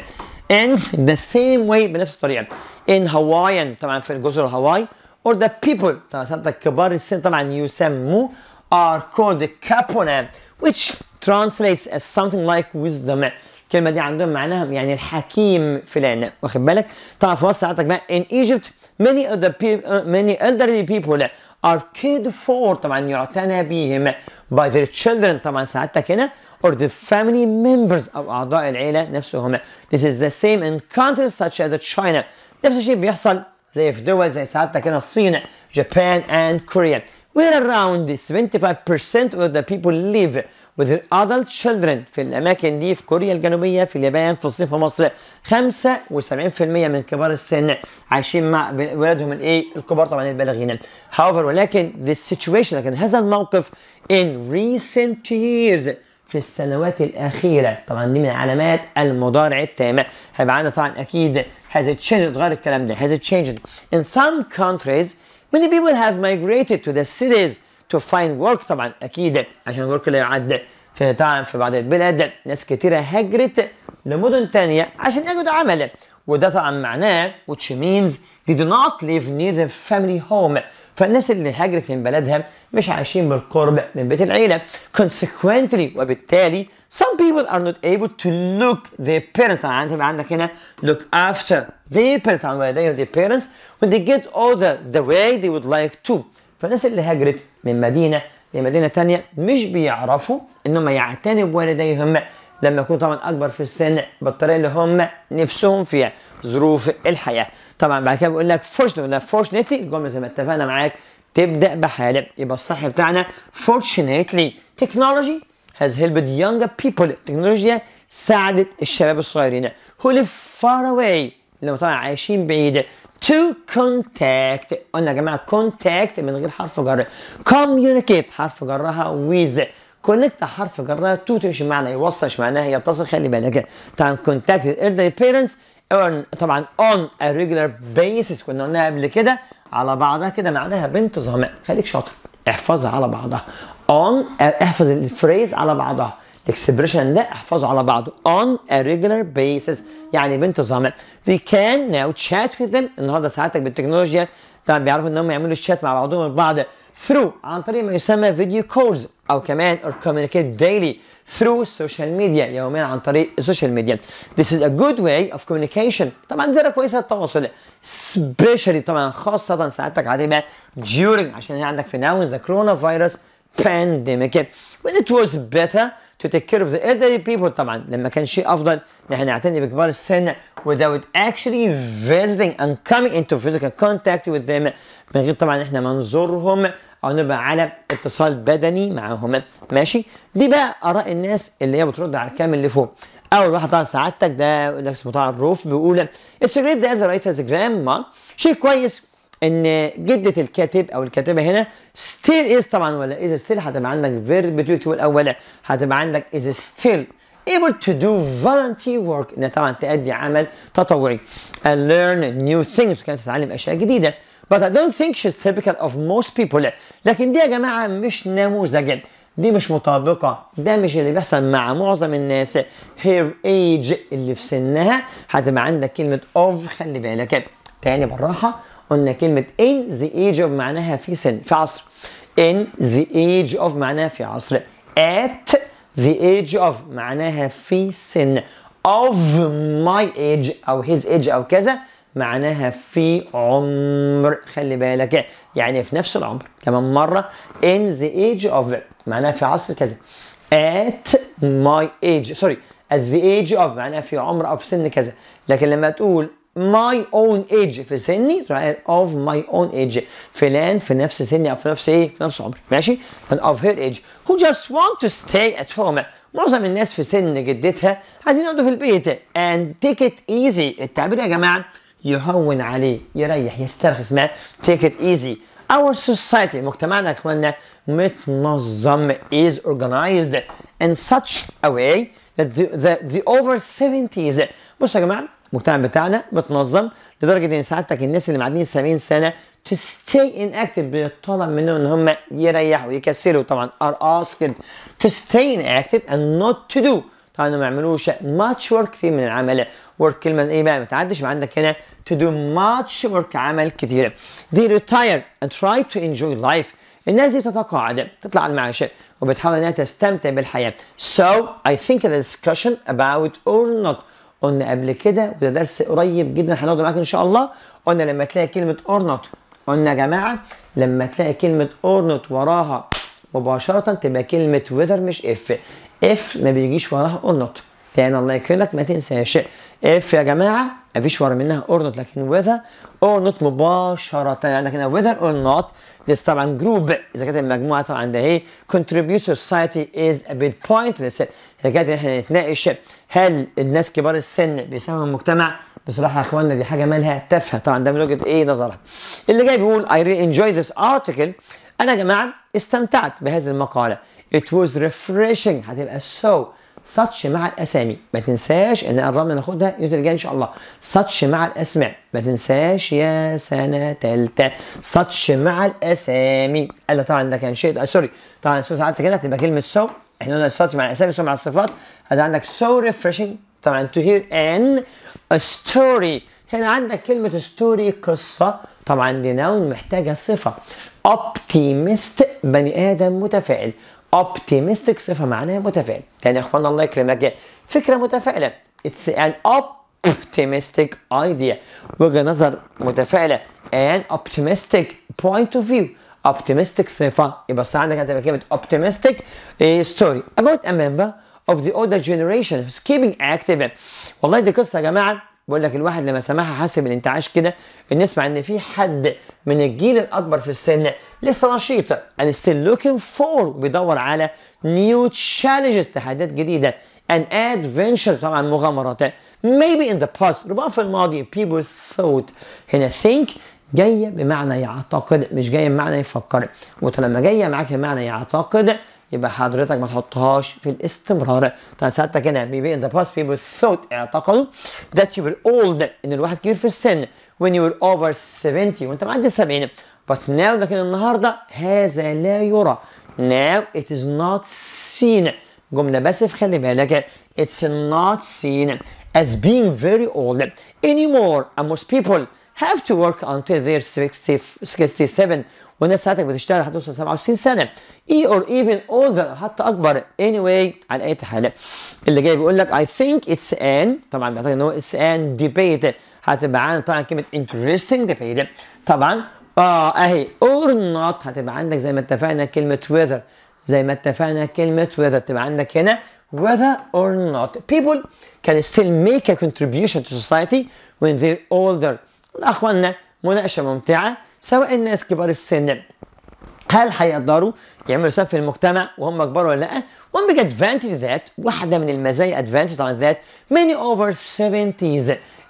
in the same way بنفس الطريقه in Hawaiian طبعا في الجزر هاواي or the people سنتا كبار السن طبعا يسمو are called the كابونا which translates as something like wisdom الكلمه دي عندهم معناها يعني الحكيم فلان واخد بالك طبعا في مصر عندك بقى in Egypt many the people uh, many elderly people are cared for طبعا يعتنى بهم by their children طبعا ساعتك هنا or the family members او اعضاء العيله نفسهم this is the same in countries such as China نفس الشيء بيحصل زي في دول زي ساعتها كده الصين جابان اند كوريا وير around 75% of the people live with their adult children في الأماكن دي في كوريا الجنوبية في اليابان في الصين في مصر 75% من كبار السن عايشين مع ولادهم الإيه الكبار طبعا البالغين however ولكن this situation لكن هذا الموقف in recent years في السنوات الأخيرة طبعا دي من علامات المضارع التامة هيبقى عندنا طبعا أكيد has it changed اتغير الكلام ده has it changed in some countries many people have migrated to the cities to find work طبعا أكيد عشان work لا يعد في طبعا في بعض البلاد ناس كتيرة هاجرت لمدن تانية عشان يجدوا عمل وده طبعا معناه which means they do not live near the family home فالناس اللي هاجرت من بلدها مش عايشين بالقرب من بيت العيلة consequently وبالتالي some people are not able to look their parents انت عندك هنا look after their parents عن والديهم their parents when they get older the way they would like to فالناس اللي هاجرت من مدينة لمدينة تانية مش بيعرفوا انهم يعتنوا بوالديهم لما يكونوا طبعا اكبر في السن بالطريقه اللي هم نفسهم فيها ظروف الحياه طبعا بعد كده بيقول لك فورشنت ولا فورشنتلي الجمله زي ما اتفقنا معاك تبدا بحاله يبقى الصح بتاعنا فورشنتلي تكنولوجي has helped younger people التكنولوجيا ساعدت الشباب الصغيرين who live far away اللي طبعا عايشين بعيد to contact قلنا يا جماعه contact من غير حرف جر communicate حرف جرها with كونكت حرف جرها تو تمشي معنى يوصل ايش معناها يتصل خلي بالك طبعا كونتاكت ايردر بيرنتس طبعا اون ا ريجولار بيسس كنا قلناها قبل كده على بعضها كده معناها بنت زهماء خليك شاطر احفظها على بعضها اون احفظ الفريز على بعضها الاكسبريشن ده احفظه على بعضه اون ا ريجولار بيسس يعني بانتظام they can now chat with them النهارده ساعاتك بالتكنولوجيا طبعا بيعرفوا ان هم يعملوا الشات مع بعضهم البعض through عن طريق ما يسمى فيديو كولز او كمان or communicate daily through social media يوميا عن طريق السوشيال ميديا. This is a good way of communication. طبعا دي كويسه للتواصل especially طبعا خاصه ساعتك هتبقى during عشان عندك في now in the coronavirus pandemic when it was better to take care of the elderly people طبعا لما كان شيء افضل ان احنا نعتني بكبار السن without actually visiting and coming into physical contact with them من غير طبعا احنا ما نزورهم او نبقى على اتصال بدني معاهم ماشي دي بقى اراء الناس اللي هي بترد على الكلام اللي فوق اول واحد طبعا سعادتك ده نفس بتاع الروف بيقول السجريت ده رايت از جرام ما شيء كويس ان جده الكاتب او الكاتبه هنا ستيل از طبعا ولا از ستيل هتبقى عندك فيرب تكتب الاول هتبقى عندك از ستيل able to do volunteer work انها طبعا تأدي عمل تطوعي and learn new things كانت تتعلم اشياء جديده but I don't think she's typical of most people لكن دي يا جماعة مش نموذج دي مش مطابقة ده مش اللي بيحصل مع معظم الناس her age اللي في سنها هتبقى عندك كلمة of خلي بالك تاني بالراحة قلنا كلمة in the age of معناها في سن في عصر in the age of معناها في عصر at the age of معناها في سن of my age أو his age أو كذا معناها في عمر خلي بالك يعني في نفس العمر كمان مرة in the age of معناها في عصر كذا at my age سوري at the age of معناها في عمر أو في سن كذا لكن لما تقول my own age في سني of my own age فلان في نفس سني أو في نفس إيه في نفس عمري ماشي and of her age who just want to stay at home معظم الناس في سن جدتها عايزين يقعدوا في البيت and take it easy التعبير يا جماعة يهون عليه يريح يسترخص اسمع تيك ات ايزي our society مجتمعنا اخواننا متنظم is organized in such a way that the, the, the over 70s بصوا يا جماعه المجتمع بتاعنا متنظم لدرجه ان سعادتك الناس اللي معديين 70 سنه to stay inactive بيطلب منهم ان هم يريحوا يكسلوا طبعا are asked to stay inactive and not to do كانوا ما يعملوش ماتش ورك كثير من العمل ورك كلمة ايه بقى ما تعدش يبقى عندك هنا to do much work عمل كثير they retire and try to enjoy life الناس دي بتتقاعد تطلع على المعاش وبتحاول انها تستمتع بالحياة so I think the discussion about or not قلنا قبل كده وده درس قريب جدا هناخده معاك ان شاء الله قلنا لما تلاقي كلمة or not قلنا يا جماعة لما تلاقي كلمة or not وراها مباشرة تبقى كلمة whether مش if اف ما بيجيش وراها اور نوت يعني الله يكرمك ما تنساش اف يا جماعه ما فيش ورا منها اور نوت لكن وذا اور نوت مباشره عندك هنا وذا اور نوت طبعا جروب اذا كانت المجموعه طبعا ده ايه كونتريبيوتور سوسايتي از ا بيت point اذا كانت احنا نتناقش هل الناس كبار السن بيساهموا المجتمع بصراحه يا اخواننا دي حاجه مالها تافهه طبعا ده من وجهه ايه نظرها اللي جاي بيقول اي really enjoy this انا يا جماعه استمتعت بهذه المقاله It was refreshing هتبقى so such مع الاسامي ما تنساش ان قربنا ناخدها يوم الجاي ان شاء الله such مع الاسماء ما تنساش يا سنه تالته such مع الاسامي قال طبعا ده كان شيء سوري آه، طبعا ساعات كده هتبقى كلمه so احنا قلنا such مع الاسامي so مع الصفات هذا عندك so refreshing طبعا to hear an a story هنا عندك كلمة ستوري قصة طبعا دي نون محتاجة صفة optimist بني آدم متفائل optimistic صفه معناها متفائل تاني يا اخوانا الله يكرمك فكره متفائله it's an optimistic idea وجهه نظر متفائله an optimistic point of view optimistic صفه يبقى صار عندك هتبقى كلمه optimistic story about a member of the older generation who's keeping active والله دي قصه يا جماعه بقول لك الواحد لما سمعها حاسب الانتعاش كده ان بنسمع ان في حد من الجيل الاكبر في السن لسه نشيط and still looking for بيدور على new challenges تحديات جديده an adventure طبعا مغامرات maybe in the past ربما في الماضي people thought هنا think جايه بمعنى يعتقد مش جايه بمعنى يفكر وطالما جايه معاك بمعنى يعتقد يبقى حضرتك ما تحطهاش في الاستمرار طيب سالتك هنا maybe in the past people thought اعتقدوا that you were old ان الواحد كبير في السن when you were over 70 وانت معدي 70 but now لكن النهارده هذا لا يرى now it is not seen جملة بس خلي بالك it's not seen as being very old anymore and most people have to work until they're 67 والناس ساعتك بتشتغل هتوصل 67 سنه اي اور ايفن اولدر حتى اكبر اني anyway على اي حاله اللي جاي بيقول لك اي ثينك اتس ان طبعا بيعتقد ان هو اتس ان ديبيت هتبقى عندك طبعا كلمه انترستنج ديبيت طبعا اه اهي اور نوت هتبقى عندك زي ما اتفقنا كلمه ويذر زي ما اتفقنا كلمه ويذر تبقى عندك هنا whether or not people can still make a contribution to society when they're older اخوانا مناقشه ممتعه سواء الناس كبار السن هل هيقدروا يعملوا سبب في المجتمع وهم كبار ولا لا؟ One بيج ادفانتج ذات واحدة من المزايا ادفانتج on ذات ماني اوفر 70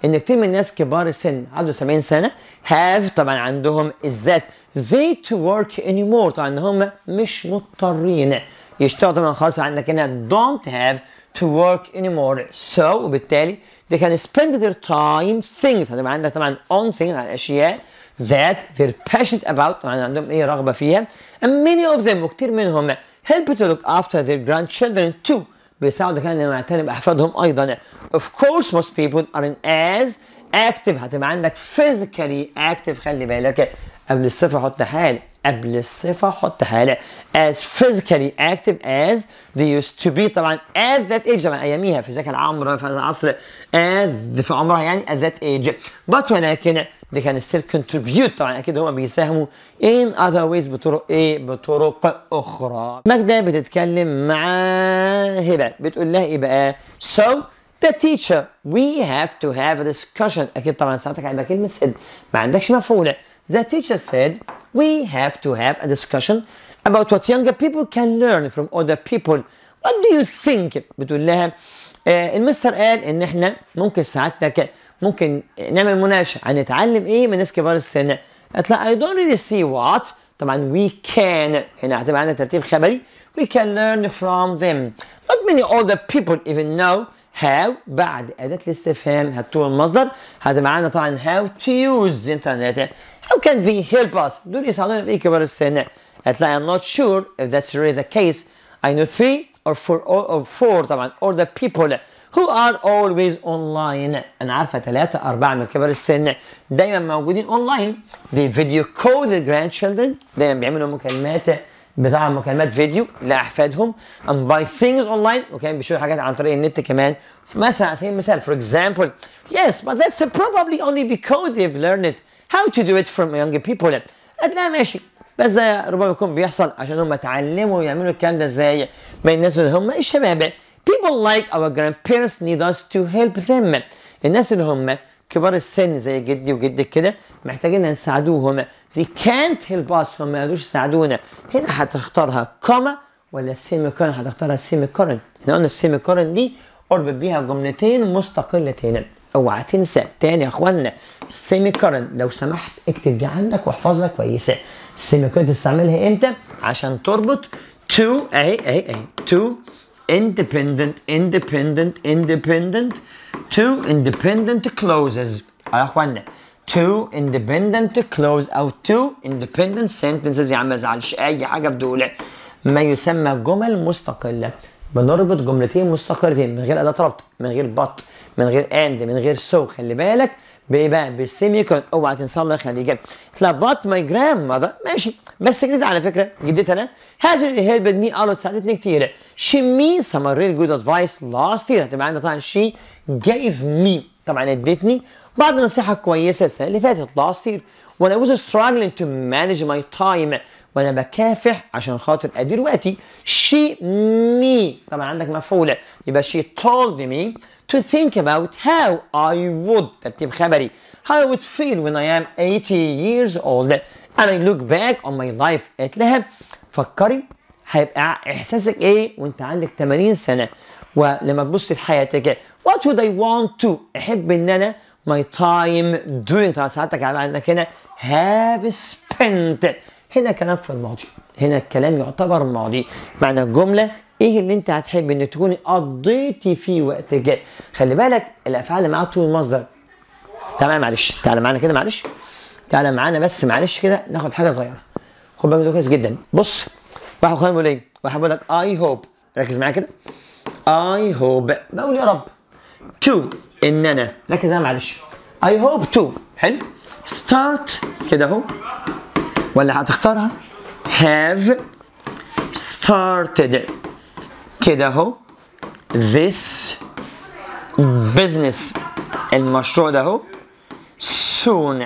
ان كتير من الناس كبار السن عدوا 70 سنة هاف طبعا عندهم الذات they to work anymore طبعا ان هم مش مضطرين يشتغلوا طبعا خالص عندك هنا don't have to work anymore so وبالتالي they can spend their time things هتبقى عندك طبعا on things على الاشياء that they're passionate about يعني عندهم ايه رغبه فيها and many of them وكثير منهم help to look after their grandchildren too بيساعدوا كمان انهم يعتنوا باحفادهم ايضا of course most people aren't as active هتبقى عندك physically active خلي بالك قبل الصفة حط حالة قبل الصفة حط حالة as physically active as they used to be طبعا as that age طبعا أياميها في ذاك العمر في هذا العصر as في عمرها يعني at that age but ولكن they can still contribute طبعا أكيد هما بيساهموا in other ways بطرق إيه بطرق أخرى ماجدة بتتكلم مع هبة بتقول لها إيه بقى so the teacher we have to have a discussion أكيد طبعا ساعتك عندك كلمة سد ما عندكش مفعولة the teacher said we have to have a discussion about what younger people can learn from other people. What do you think? بتقول لها المستر قال ان احنا ممكن سعادتك ممكن نعمل مناقشه عن نتعلم ايه من ناس كبار السن. قالت I don't really see what طبعا we can هنا هتبقى عندنا ترتيب خبري we can learn from them not many other people even know how بعد أداة الاستفهام هتكون المصدر هتبقى معانا طبعا how to use the internet how can they help us? دول يساعدونا I'm not sure if that's really the case. I know three or four or, or four or the people who are always online. And عارفة ثلاثة أربعة من كبار السن دايما online. They video call the grandchildren. They are مكالمات بتاع مكالمات فيديو لأحفادهم. And buy things online. وكان بيشتروا حاجات عن طريق النت كمان. مثلا على سبيل المثال for example. Yes, but that's probably only because they've learned it. هاو تو دو ات فروم يونج بيبول ادناها ماشي بس ده ربما يكون بيحصل عشان هم اتعلموا يعملوا الكلام ده ازاي من الناس اللي هم الشباب people like our grandparents need us to help them الناس اللي هم كبار السن زي جدي وجدك كده محتاجين نساعدوهم they can't help us هم ما يقدروش يساعدونا هنا هتختارها كوما ولا سيمي كورن هتختارها سيمي كورن احنا قلنا السيمي كورن دي اربط بيها جملتين مستقلتين اوعى تنسى تاني يا اخوانا السيمي كارنت لو سمحت اكتب دي عندك واحفظها كويسه السيمي كارنت تستعملها امتى عشان تربط تو اهي اهي اهي تو independent independent independent تو independent clauses يا اخوانا two independent كلوز او two independent sentences يا يعني عم ما ازعلش اي حاجه بدول ما يسمى جمل مستقله بنربط جملتين مستقلتين من غير اداه ربط من غير بط من غير اند من غير سو خلي بالك بيبقى بالسيمي كون اوعى تنسى الله تنسلخ الاجابه لها بات ماي جراند ماذر ماشي بس جديد على فكره جدتها انا هاجر هيلبت مي قالت ساعدتني كتير شي مي سم ريل جود ادفايس لاست يير هتبقى عندها طبعا شي جايف مي طبعا ادتني بعض النصيحه كويسه السنه اللي فاتت لاست يير وانا I was struggling to manage my وانا بكافح عشان خاطر ادير وقتي she me طبعا عندك مفعول يبقى she told me to think about how I would ترتيب خبري how I would feel when I am 80 years old and I look back on my life قالت لها فكري هيبقى احساسك ايه وانت عندك 80 سنه ولما تبص لحياتك what would I want to احب ان انا my time doing طبعا ساعتك عندك هنا have spent هنا كلام في الماضي هنا الكلام يعتبر ماضي معنى الجمله ايه اللي انت هتحب ان تكوني قضيتي فيه وقت جاي خلي بالك الافعال اللي معاها طول مصدر تمام معلش تعالى معانا كده معلش تعالى معانا بس معلش كده ناخد حاجه صغيره خد بالك كويس جدا بص واحد اخويا بيقول ايه واحد بيقول لك اي هوب ركز معايا كده اي هوب بقول يا رب تو ان انا ركز معايا معلش اي هوب تو حلو ستارت كده اهو ولا هتختارها have started كده اهو this business المشروع ده اهو soon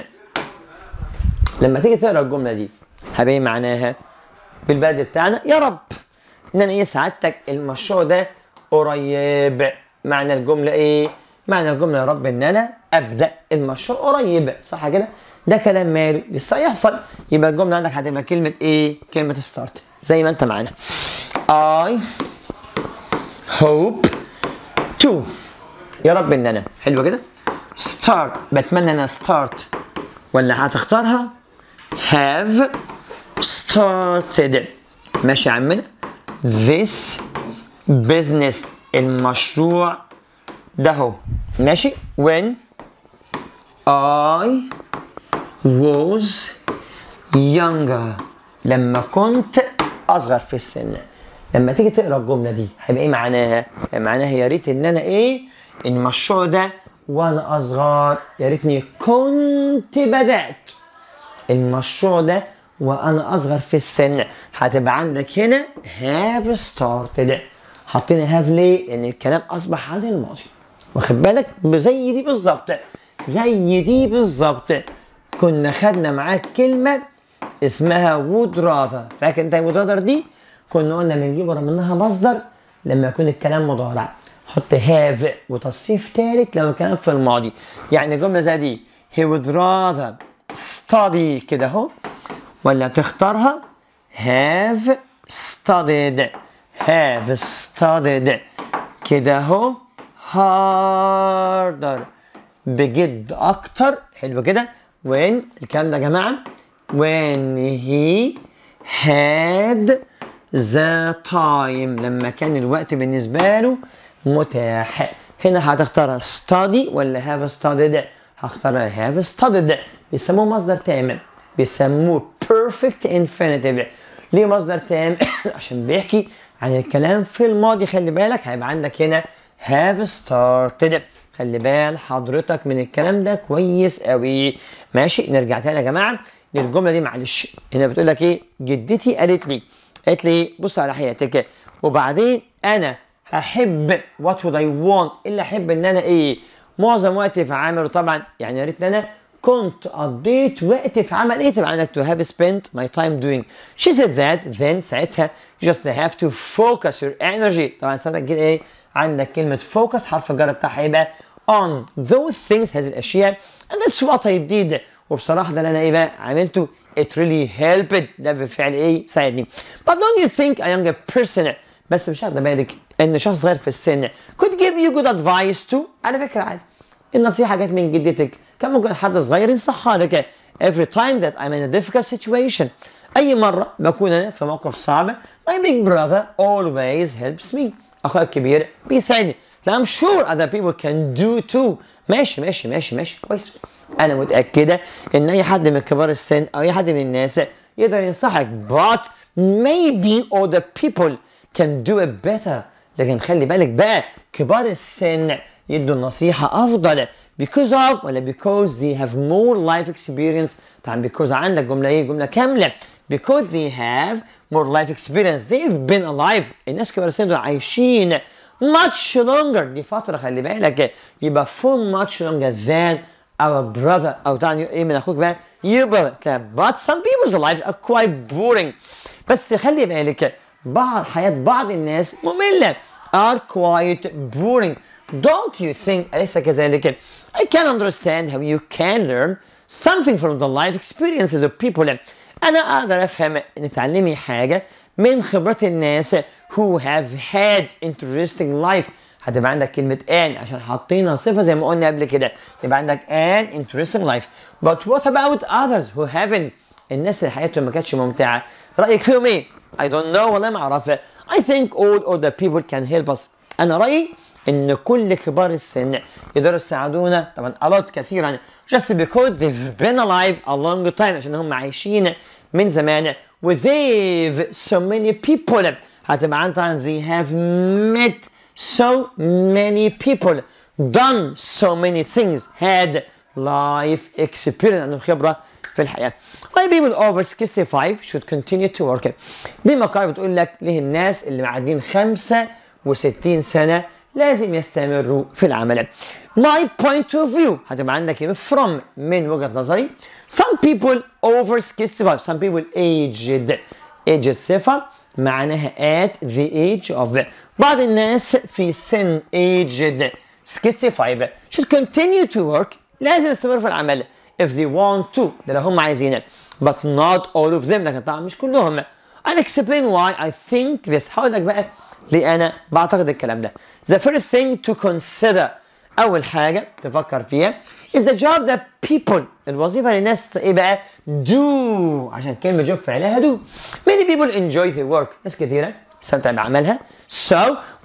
لما تيجي تقرا الجمله دي هبقى معناها بالبلد بتاعنا يا رب ان انا ايه سعادتك المشروع ده قريب معنى الجمله ايه معنى الجمله يا رب ان انا ابدا المشروع قريب صح كده ده كلام ماله لسه هيحصل يبقى الجمله عندك هتبقى كلمه ايه كلمه ستارت زي ما انت معانا I hope to يا رب ان انا حلوه كده ستارت بتمنى انا ستارت ولا هتختارها هاف ستارتد ماشي يا عمنا ذيس بزنس المشروع ده هو ماشي وين I was younger لما كنت اصغر في السن لما تيجي تقرا الجمله دي هيبقى ايه معناها معناها يا ريت ان انا ايه المشروع ده وانا اصغر يا ريتني كنت بدات المشروع ده وانا اصغر في السن هتبقى عندك هنا هاف ستارتد حطينا هاف ليه ان الكلام اصبح عن الماضي واخد بالك زي دي بالظبط زي دي بالظبط كنا خدنا معاك كلمه اسمها وود وودرادر فاكر انت وود وودرادر دي كنا قلنا بنجيب ورا منها مصدر لما يكون الكلام مضارع حط هاف وتصريف ثالث لو الكلام في الماضي يعني جمله زي دي he would rather study كده اهو ولا تختارها have studied have studied كده اهو harder بجد اكتر حلو كده when الكلام ده يا جماعه when he had the time لما كان الوقت بالنسبه له متاح هنا هتختار study ولا have studied هختار have studied بيسموه مصدر تام بيسموه perfect infinitive ليه مصدر تام عشان بيحكي عن الكلام في الماضي خلي بالك هيبقى عندك هنا have started خلي بال حضرتك من الكلام ده كويس قوي ماشي نرجع تاني يا جماعه للجمله دي معلش هنا بتقول لك ايه جدتي قالت لي قالت لي إيه؟ بص على حياتك وبعدين انا هحب وات would I اللي احب ان انا ايه معظم وقتي في عمل وطبعا يعني يا ريت ان انا كنت قضيت وقت في عمل ايه طبعا انك تو هاف سبنت ماي تايم دوينج شي سيد ذات ذن ساعتها جاست هاف تو فوكس يور انرجي طبعا ساعتها كده ايه عندك كلمه فوكس حرف الجر بتاعها هيبقى إيه on those things هذه الاشياء and that's what I did وبصراحه ده اللي انا ايه بقى عملته it really helped ده بالفعل ايه ساعدني but don't you think a younger person بس مش واخده بالك ان شخص صغير في السن could give you good advice to على فكره عادي النصيحه جت من جدتك كان ممكن حد صغير ينصحها لك every time that I'm in a difficult situation أي مرة بكون أنا في موقف صعب my big brother always helps me اخويا الكبير بيساعدني I'm sure other people can do too ماشي ماشي ماشي ماشي كويس انا متاكده ان اي حد من كبار السن او اي حد من الناس يقدر ينصحك but maybe other people can do it better لكن خلي بالك بقى كبار السن يدوا النصيحة أفضل because of ولا because they have more life experience طبعا because عندك جملة إيه جملة كاملة because they have more life experience they've been alive الناس كبار السن دول عايشين much longer دي فترة خلي بالك يبقى for much longer than our brother أو طبعا إيه من أخوك بقى يكبر but some people's lives are quite boring بس خلي بالك بعض حياة بعض الناس مملة are quite boring don't you think أليس كذلك I can understand how you can learn something from the life experiences of people انا اقدر افهم نتعلمي حاجه من خبرات الناس who have had interesting life هتبقى عندك كلمة an عشان حطينا صفة زي ما قلنا قبل كده يبقى عندك an interesting life but what about others who haven't الناس اللي حياتهم ما كانتش ممتعة رأيك فيهم ايه؟ I don't know والله ما اعرف I think all other people can help us أنا رأيي ان كل كبار السن يقدروا يساعدونا طبعا a lot كثيرا just because they've been alive a long time عشان هم عايشين من زمان و they've so many people هتبقى عندها they have met so many people done so many things had life experience عندهم خبره في الحياه. Why people over 65 should continue to work. دي مقاله بتقول لك ليه الناس اللي معدين 65 سنه لازم يستمروا في العمل. My point of view هتبقى عندك كلمة from من وجهة نظري. Some people over 65 some people aged age الصفة معناها at the age of بعض الناس في سن aged 65 should continue to work لازم يستمروا في العمل if they want to ده لو هم عايزين but not all of them لكن طبعا مش كلهم I'll explain why I think this هقول لك بقى ليه انا بعتقد الكلام ده the first thing to consider اول حاجه تفكر فيها is the job that people الوظيفه اللي الناس ايه بقى do عشان كلمه جوب فعلها do many people enjoy their work ناس كثيره تستمتع بعملها so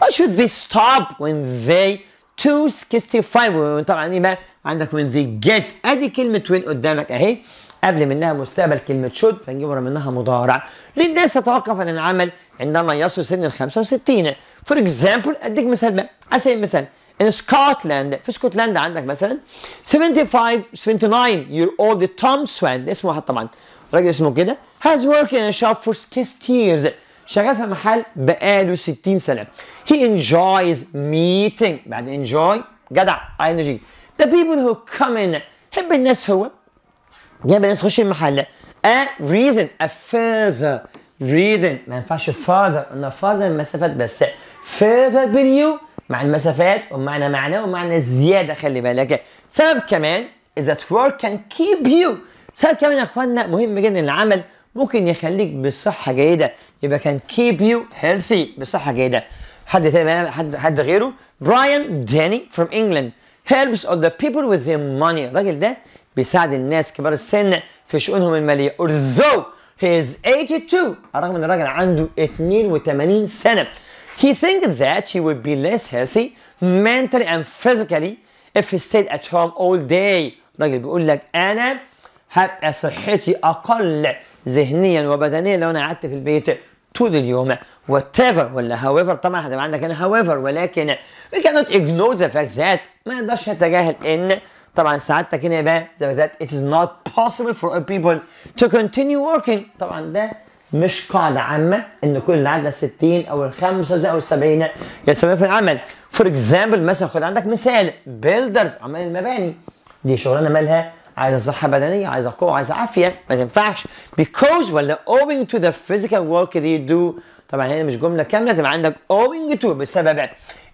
why should they stop when they to 65 طبعا ايه بقى عندك when they get ادي كلمه when قدامك اهي قبل منها مستقبل كلمه شد فنجيب ورا منها مضارع للناس تتوقف عن العمل عندما يصل سن ال 65 فور اكزامبل اديك مثال بقى على سبيل المثال ان سكوتلاند في اسكتلندا عندك مثلا 75 79 year اولد توم سوان اسمه واحد طبعا راجل اسمه كده has worked in a shop for 6 years شغال في محل بقاله 60 سنه he enjoys meeting بعد enjoy جدع اي the people who come in حب الناس هو جايب الناس تخش المحل a reason a further reason ما ينفعش further قلنا further المسافات بس further بين يو مع المسافات ومعنى معنى ومعنى الزياده خلي بالك سبب كمان is that work can keep you سبب كمان يا اخوانا مهم جدا العمل ممكن يخليك بصحه جيده يبقى كان keep you healthy بصحه جيده حد تاني حد حد غيره براين داني from England helps all the people with their money الراجل ده بيساعد الناس كبار السن في شؤونهم الماليه although he is 82 رغم ان الراجل عنده 82 سنه he thinks that he would be less healthy mentally and physically if he stayed at home all day الراجل بيقول لك انا هبقى صحتي اقل ذهنيا وبدنيا لو انا قعدت في البيت طول اليوم whatever ولا however طبعا هتبقى عندك انا however ولكن we cannot ignore the fact that ما نقدرش نتجاهل ان طبعا سعادتك هنا يا بقى زي ما ذات it is not possible for a people to continue working طبعا ده مش قاعدة عامة إن كل اللي عدى 60 أو ال أو ال 70 يستمر في العمل. فور إكزامبل مثلا خد عندك مثال بيلدرز عمال المباني دي شغلانة مالها عايزة صحة بدنية، عايزة قوة، عايزة عافية، ما تنفعش because ولا owing to the physical work they do طبعا هنا مش جملة كاملة تبقى عندك owing to بسبب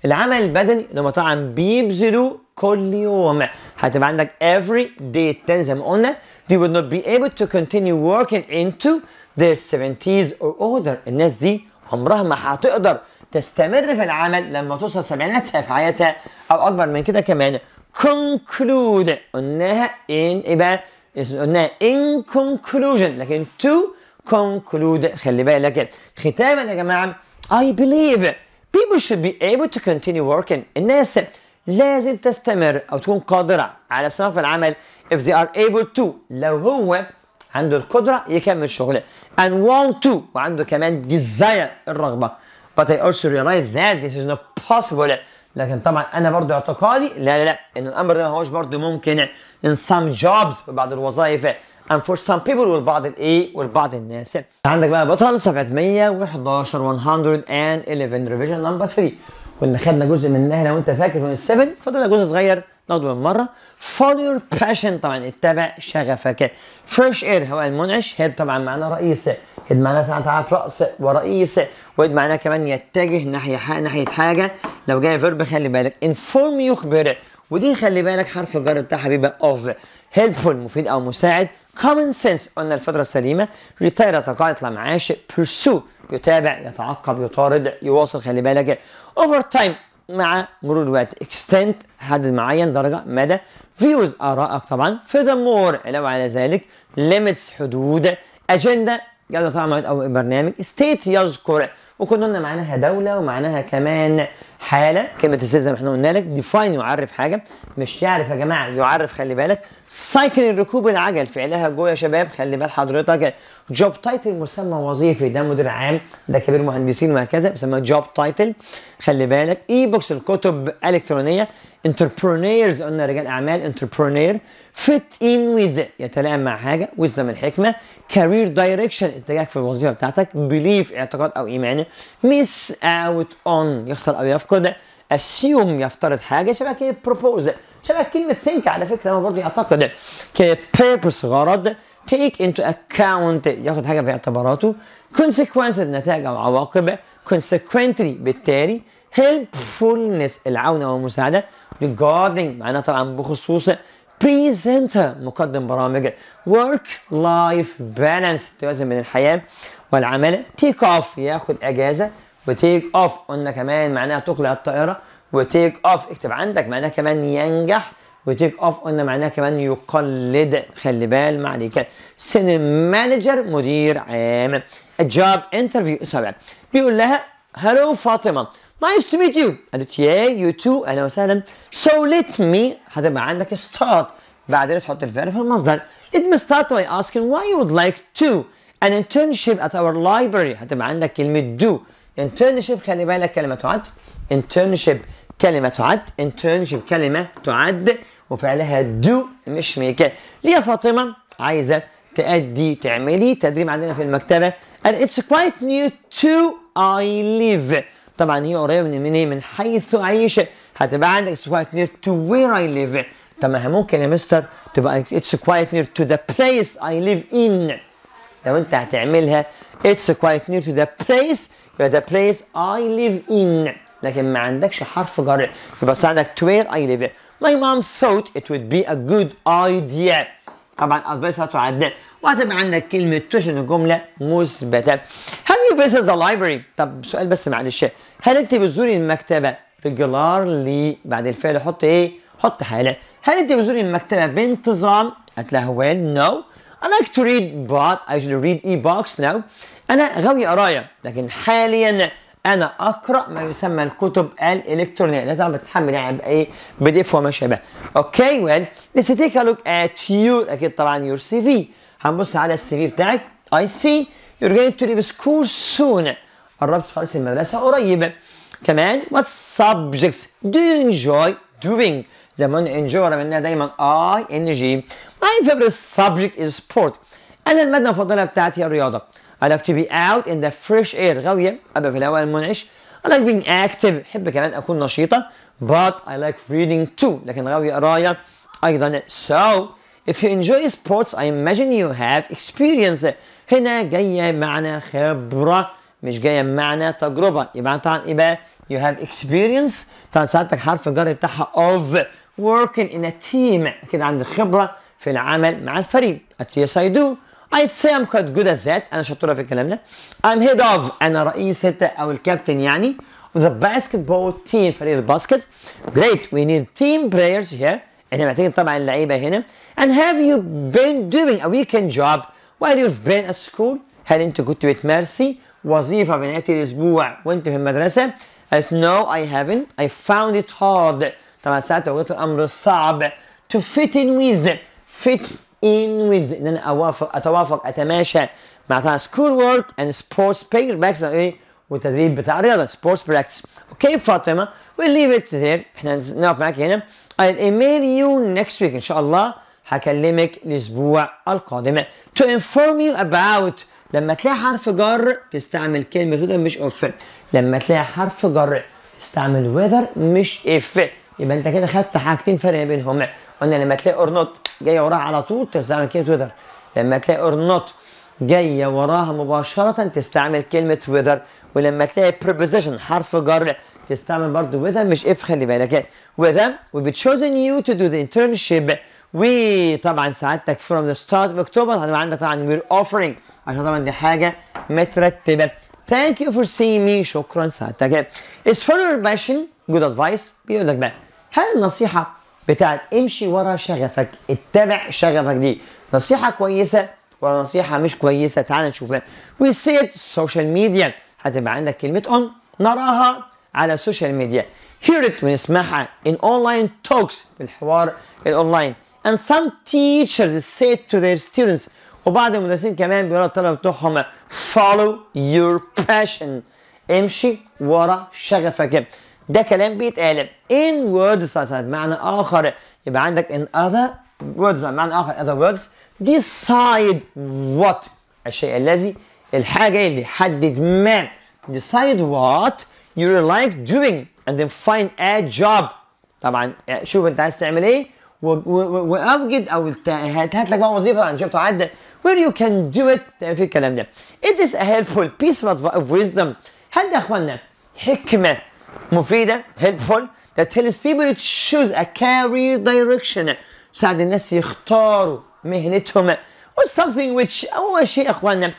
العمل البدني اللي هم طبعا بيبذلوه كل يوم هتبقى عندك every day 10 زي ما قلنا they would not be able to continue working into their 70s or older الناس دي عمرها ما هتقدر تستمر في العمل لما توصل سبعيناتها في حياتها او اكبر من كده كمان conclude قلناها in ايه بقى؟ قلناها in conclusion لكن to conclude خلي بالك ختاما يا جماعه I believe people should be able to continue working الناس لازم تستمر او تكون قادره على في العمل if they are able to لو هو عنده القدره يكمل شغله and want to وعنده كمان desire الرغبه but I also realize that this is not possible لكن طبعا انا برضو اعتقادي لا لا لا ان الامر ده ما هوش برضو ممكن in some jobs في بعض الوظائف and for some people والبعض الايه والبعض الناس عندك بقى بطل 711 111 revision number 3 كنا خدنا جزء منها لو انت فاكر من السفن فضلنا جزء صغير ناخده مره فولو يور باشن طبعا اتبع شغفك فريش اير هواء المنعش هيد طبعا معناه رئيس هيد معناه تعرف راس ورئيس وهيد معناه كمان يتجه ناحيه ناحيه حاجه لو جاي فيرب خلي بالك انفورم يخبر ودي خلي بالك حرف الجر بتاعها بيبقى اوف helpful مفيد او مساعد common sense قلنا الفترة السليمة retire يتقاعد يطلع معاش pursue يتابع يتعقب يطارد يواصل خلي بالك over time مع مرور الوقت extent حدد معين درجة مدى views آرائك طبعا furthermore لو على ذلك limits حدود agenda جدول طبعا أو برنامج state يذكر وكنا قلنا معناها دولة ومعناها كمان حاله كلمه زي ما احنا قلنا لك ديفاين يعرف حاجه مش يعرف يا جماعه يعرف خلي بالك سايكل الركوب العجل فعلها جوه يا شباب خلي بال حضرتك جوب تايتل مسمى وظيفي ده مدير عام ده كبير مهندسين وهكذا بيسموها جوب تايتل خلي بالك اي بوكس الكتب الكترونيه انتربرونيرز قلنا رجال اعمال انتربرونير فيت ان وذ يتلائم مع حاجه من الحكمه كارير دايركشن اتجاهك في الوظيفه بتاعتك بليف اعتقاد او ايمان ميس اوت اون يخسر او يفقد اعتقد اسيوم يفترض حاجه شبه كلمه بروبوز شبه كلمه ثينك على فكره هو برضه يعتقد كلمه غرض تيك انتو اكونت ياخد حاجه في اعتباراته consequences نتائج او عواقب consequently بالتالي helpfulness او والمساعده regarding معناها طبعا بخصوص presenter مقدم برامج work life balance توازن بين الحياه والعمل take off ياخد اجازه وتيك اوف قلنا كمان معناها تقلع الطائره وتيك اوف اكتب عندك معناها كمان ينجح وتيك اوف قلنا معناها كمان يقلد خلي بال ما عليك سينما مانجر مدير عام الجوب انترفيو اسمها بقى بيقول لها هلو فاطمه نايس تو ميت يو قالت يا يو تو اهلا وسهلا سو ليت مي هتبقى عندك ستارت بعدين تحط الفعل في المصدر ليت مي ستارت باي asking واي يو وود لايك تو ان انترنشيب ات اور لايبرري هتبقى عندك كلمه دو internship خلي بالك كلمة تعد internship كلمة تعد internship كلمة تعد وفعلها do مش make ليه فاطمة عايزة تأدي تعملي تدريب عندنا في المكتبة and it's quite new to I live طبعا هي قريبة من منين من حيث أعيش هتبقى عندك it's quite near to where I live طب ما ممكن يا مستر تبقى it's quite near to the place I live in لو انت هتعملها it's quite near to the place يبقى the place I live in لكن ما عندكش حرف جر يبقى بس عندك to where I live My mom thought it would be a good idea طبعا ادفايس تعدل وهتبقى عندك كلمة توشن الجملة مثبتة Have you visited the library؟ طب سؤال بس معلش هل أنت بتزوري المكتبة regularly بعد الفعل حط إيه؟ حط حالة هل أنت بتزوري المكتبة بانتظام؟ هتلاقيها well no I like to read but I should read e-books now أنا غاوي قراية لكن حاليا أنا أقرأ ما يسمى الكتب الإلكترونية لا تعمل تتحمل يعني بأي بي دي إف وما شابه. أوكي well let's take a look at you أكيد طبعا your CV هنبص على السي في بتاعك I see you're going to leave school soon قربت خالص المدرسة قريبة كمان what subjects do you enjoy doing زي ما قلنا enjoy منها دايما I N G My favorite subject is sport أنا المادة المفضلة بتاعتي الرياضة I like to be out in the fresh air غاوية أبقى في الهواء المنعش I like being active أحب كمان أكون نشيطة but I like reading too لكن غاوية قراية أيضا so if you enjoy sports I imagine you have experience هنا جاية معنى خبرة مش جاية معنى تجربة يبقى طبعا يبقى you have experience طبعا ساعتك حرف الجر بتاعها of working in a team كده عندك خبرة في العمل مع الفريق at yes I do I'd say I'm quite good at that أنا شطورة في الكلام ده I'm head of أنا رئيسة أو الكابتن يعني the basketball team فريق الباسكت great we need team players here احنا محتاجين طبعا اللعيبة هنا and have you been doing a weekend job while you've been at school هل أنت كنت بتمارسي وظيفة في نهاية الأسبوع وأنت في المدرسة قالت no I haven't I found it hard طبعا ساعات وجدت الأمر صعب to fit in with fit in with ان انا اوافق اتوافق اتماشى مع سكول وورك اند سبورتس براكتس ايه والتدريب بتاع الرياضه سبورتس براكتس اوكي فاطمه وي ليف ات ذير احنا نقف معاك هنا I'll email you next week ان شاء الله هكلمك الاسبوع القادم to inform you about لما تلاقي حرف جر تستعمل كلمه وذر مش اوف لما تلاقي حرف جر تستعمل وذر مش اف يبقى انت كده خدت حاجتين فرق بينهم قلنا لما تلاقي or not جاي وراها على طول تستعمل كلمه ويذر لما تلاقي اور نوت جايه وراها مباشره تستعمل كلمه ويذر ولما تلاقي preposition حرف جر تستعمل برضه وذا مش اف خلي بالك وذا وي تشوزن chosen you to do the internship وطبعا سعادتك from the start of اكتوبر هتبقى عندك طبعا we're offering عشان طبعا دي حاجه مترتبه thank you for seeing me شكرا سعادتك it's for your passion good advice بيقول لك بقى هل النصيحه بتاعت امشي ورا شغفك اتبع شغفك دي نصيحه كويسه ولا نصيحه مش كويسه تعال نشوفها والسيد السوشيال ميديا هتبقى عندك كلمه اون نراها على السوشيال ميديا hear it ونسمعها in online talks في الحوار الاونلاين and some teachers say to their students وبعض المدرسين كمان بيقولوا للطلبه بتوعهم follow your passion امشي ورا شغفك ده كلام بيتقال in words بمعنى اخر يبقى عندك in other words بمعنى اخر other words decide what الشيء الذي الحاجه اللي حدد ما decide what you like doing and then find a job طبعا شوف انت عايز تعمل ايه واوجد او هات لك بقى وظيفه عن شفت عدى where you can do it تعمل في الكلام ده it is a helpful piece of wisdom هل ده يا اخوانا حكمه مفيده helpful that helps people to choose a career direction تساعد الناس يختاروا مهنتهم or something which أول شيء أخواننا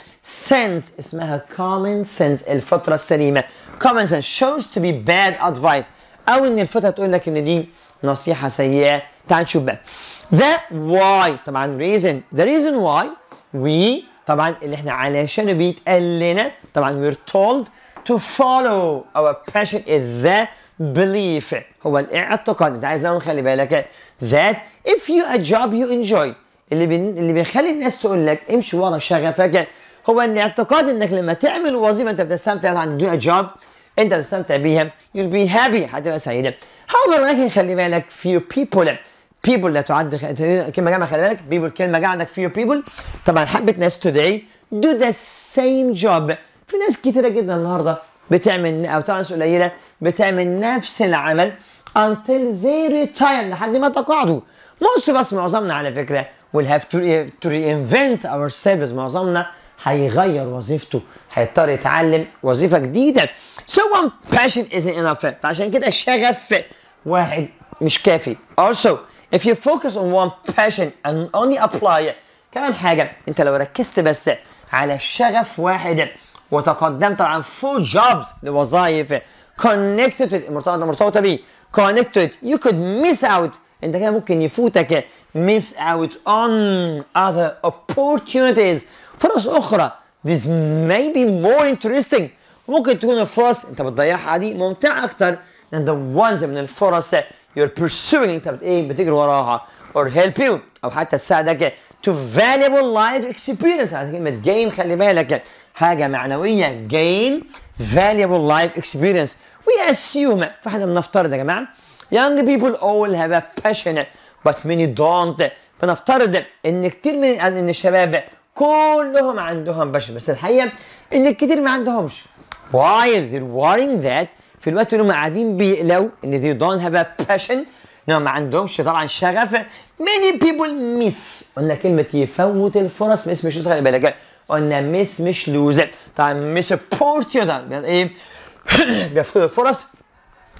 sense اسمها common sense الفطرة السليمة common sense shows to be bad advice أو إن الفطرة تقول لك إن دي نصيحة سيئة تعال نشوف بقى the why طبعا reason the reason why we طبعا اللي احنا علشان بيتقال لنا طبعا we're told to follow our passion is the belief هو الاعتقاد انت عايز نقول خلي بالك that if you a job you enjoy اللي بي... اللي بيخلي الناس تقول لك امشي ورا شغفك هو الاعتقاد انك لما تعمل وظيفه انت بتستمتع عن do a job انت بتستمتع بيها you'll be happy هتبقى سعيده however ولكن خلي بالك few people people لا تعد كلمه جامعه خلي بالك people كلمه جامعه عندك few people طبعا حبه ناس today do the same job في ناس كتيرة جدا النهاردة بتعمل أو ناس قليلة بتعمل نفس العمل until they retire لحد ما تقاعدوا نص بس معظمنا على فكرة will have to, to reinvent ourselves معظمنا هيغير وظيفته هيضطر يتعلم وظيفه جديده so one passion isn't enough فعشان كده الشغف واحد مش كافي also if you focus on one passion and only apply كمان حاجه انت لو ركزت بس على شغف واحد وتقدمت عن food jobs لوظائف connected مرتبطة مرتبطة بيه connected you could miss out انت كده ممكن يفوتك miss out on other opportunities فرص اخرى this may be more interesting ممكن تكون الفرص انت بتضيعها دي ممتعة اكتر than the ones من الفرص you're pursuing انت بت ايه بتجري وراها or help you او حتى تساعدك to valuable life experience هذه كلمه gain خلي بالك حاجه معنويه gain valuable life experience we assume فاحنا بنفترض يا جماعه young people all have a passion but many don't بنفترض ان كتير من ان الشباب كلهم عندهم بشر بس الحقيقه ان الكتير ما عندهمش while they're worrying that في الوقت اللي هم قاعدين بيقلقوا ان they don't have a passion انهم ما عندهمش طبعا شغف ميني بيبول ميس قلنا كلمه يفوت الفرص ميس مش خلي بالك قلنا ميس مش لوزر طبعا ميس بورتيو طبعا ايه بيفوت الفرص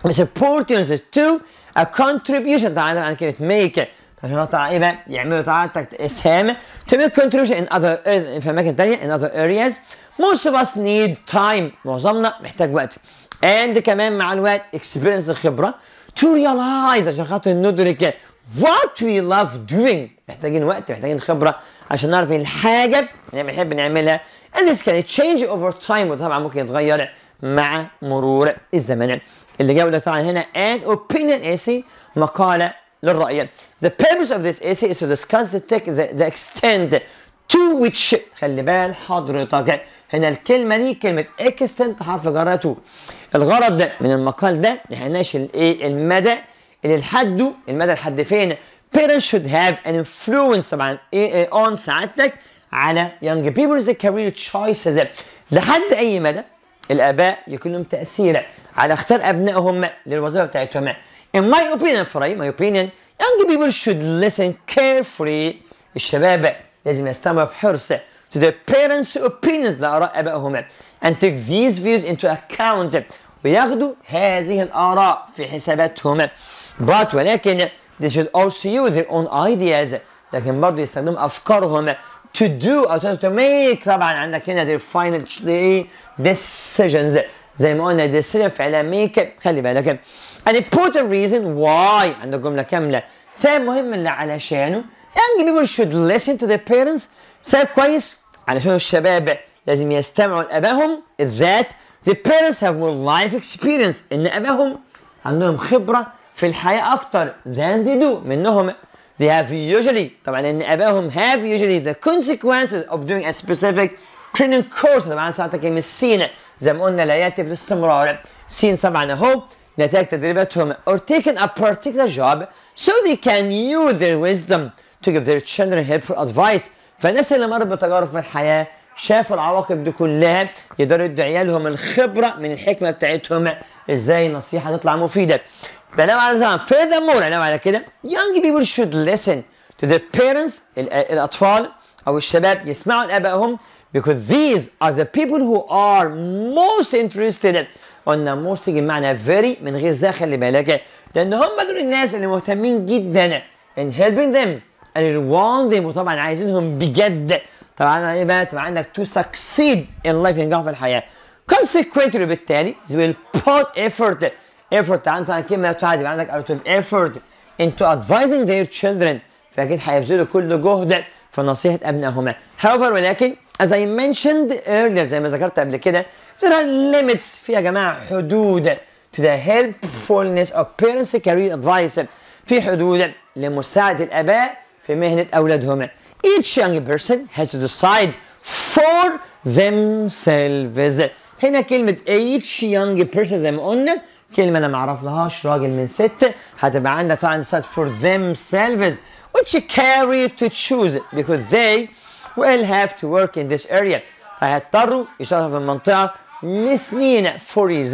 ميس بورتيونز تو ا كونتريبيوشن طبعا عن كلمه ميك عشان خاطر ايه بقى يعملوا طبعا اسهام to make contribution in other في اماكن ثانيه in other areas most of us need time معظمنا محتاج وقت and كمان مع الوقت experience الخبره to realize عشان خاطر ندرك what we love doing محتاجين وقت محتاجين خبرة عشان نعرف ان إيه الحاجة اللي بنحب نعملها and this can change over time وطبعا ممكن يتغير مع مرور الزمن اللي جاولة طبعا هنا an opinion essay مقالة للرأي the purpose of this essay is to discuss the, tech, the extent تو ويتش خلي بال حضرتك هنا الكلمه دي كلمه اكستنت حرف جر تو الغرض ده من المقال ده هنناقش الايه المدى اللي لحده المدى لحد فين parents should have an influence طبعا ايه, إيه، on سعادتك على young people's career choices لحد اي مدى الاباء يكون لهم تاثير على اختيار ابنائهم للوظيفه بتاعتهم in my opinion for my opinion young people should listen carefully الشباب لازم يستمع بحرص to the parents' opinions لآراء آبائهم and take these views into account وياخدوا هذه الآراء في حساباتهم but ولكن they should also use their own ideas لكن برضه يستخدموا أفكارهم to do أو to make طبعا عندك هنا their final decisions زي ما قلنا decision فعلا make خلي بالك an important reason why عندك جملة كاملة سبب مهم اللي علشانه young people should listen to their parents سبب كويس علشان الشباب لازم يستمعوا لابائهم is that the parents have more life experience ان ابائهم عندهم خبره في الحياه اكتر than they do منهم they have usually طبعا ان ابائهم have usually the consequences of doing a specific training course طبعا ساعتها كلمه السين زي ما قلنا لا ياتي بالاستمرار سين طبعا هو نتائج تدريباتهم or taking a particular job so they can use their wisdom to give their children helpful advice فالناس اللي مروا بتجارب في الحياه شافوا العواقب دي كلها يقدروا يدوا عيالهم الخبره من الحكمه بتاعتهم ازاي النصيحه تطلع مفيده بنام على زمان furthermore بنام على كده young people should listen to the parents الاطفال او الشباب يسمعوا لابائهم because these are the people who are most interested قلنا most يجي بمعنى very من غير زاخر اللي بالك لان هم دول الناس اللي مهتمين جدا in helping them الوان طبعا عايزينهم بجد طبعا ايه بقى تبقى عندك to succeed in life ينجحوا في الحياه consequently بالتالي they will put effort effort عندك كلمه بتاعت يبقى عندك out of effort into advising their children فاكيد هيبذلوا كل جهد في نصيحه ابنائهم however ولكن as I mentioned earlier زي ما ذكرت قبل كده there are limits في يا جماعه حدود to the helpfulness of parents career advice في حدود لمساعده الاباء في مهنة أولادهم each young person has to decide for themselves هنا كلمة each young person زي ما قلنا كلمة أنا معرف لهاش راجل من ست هتبقى عندنا طبعا decide for themselves which carry to choose because they will have to work in this area فهيضطروا يشتغلوا في المنطقة لسنين for years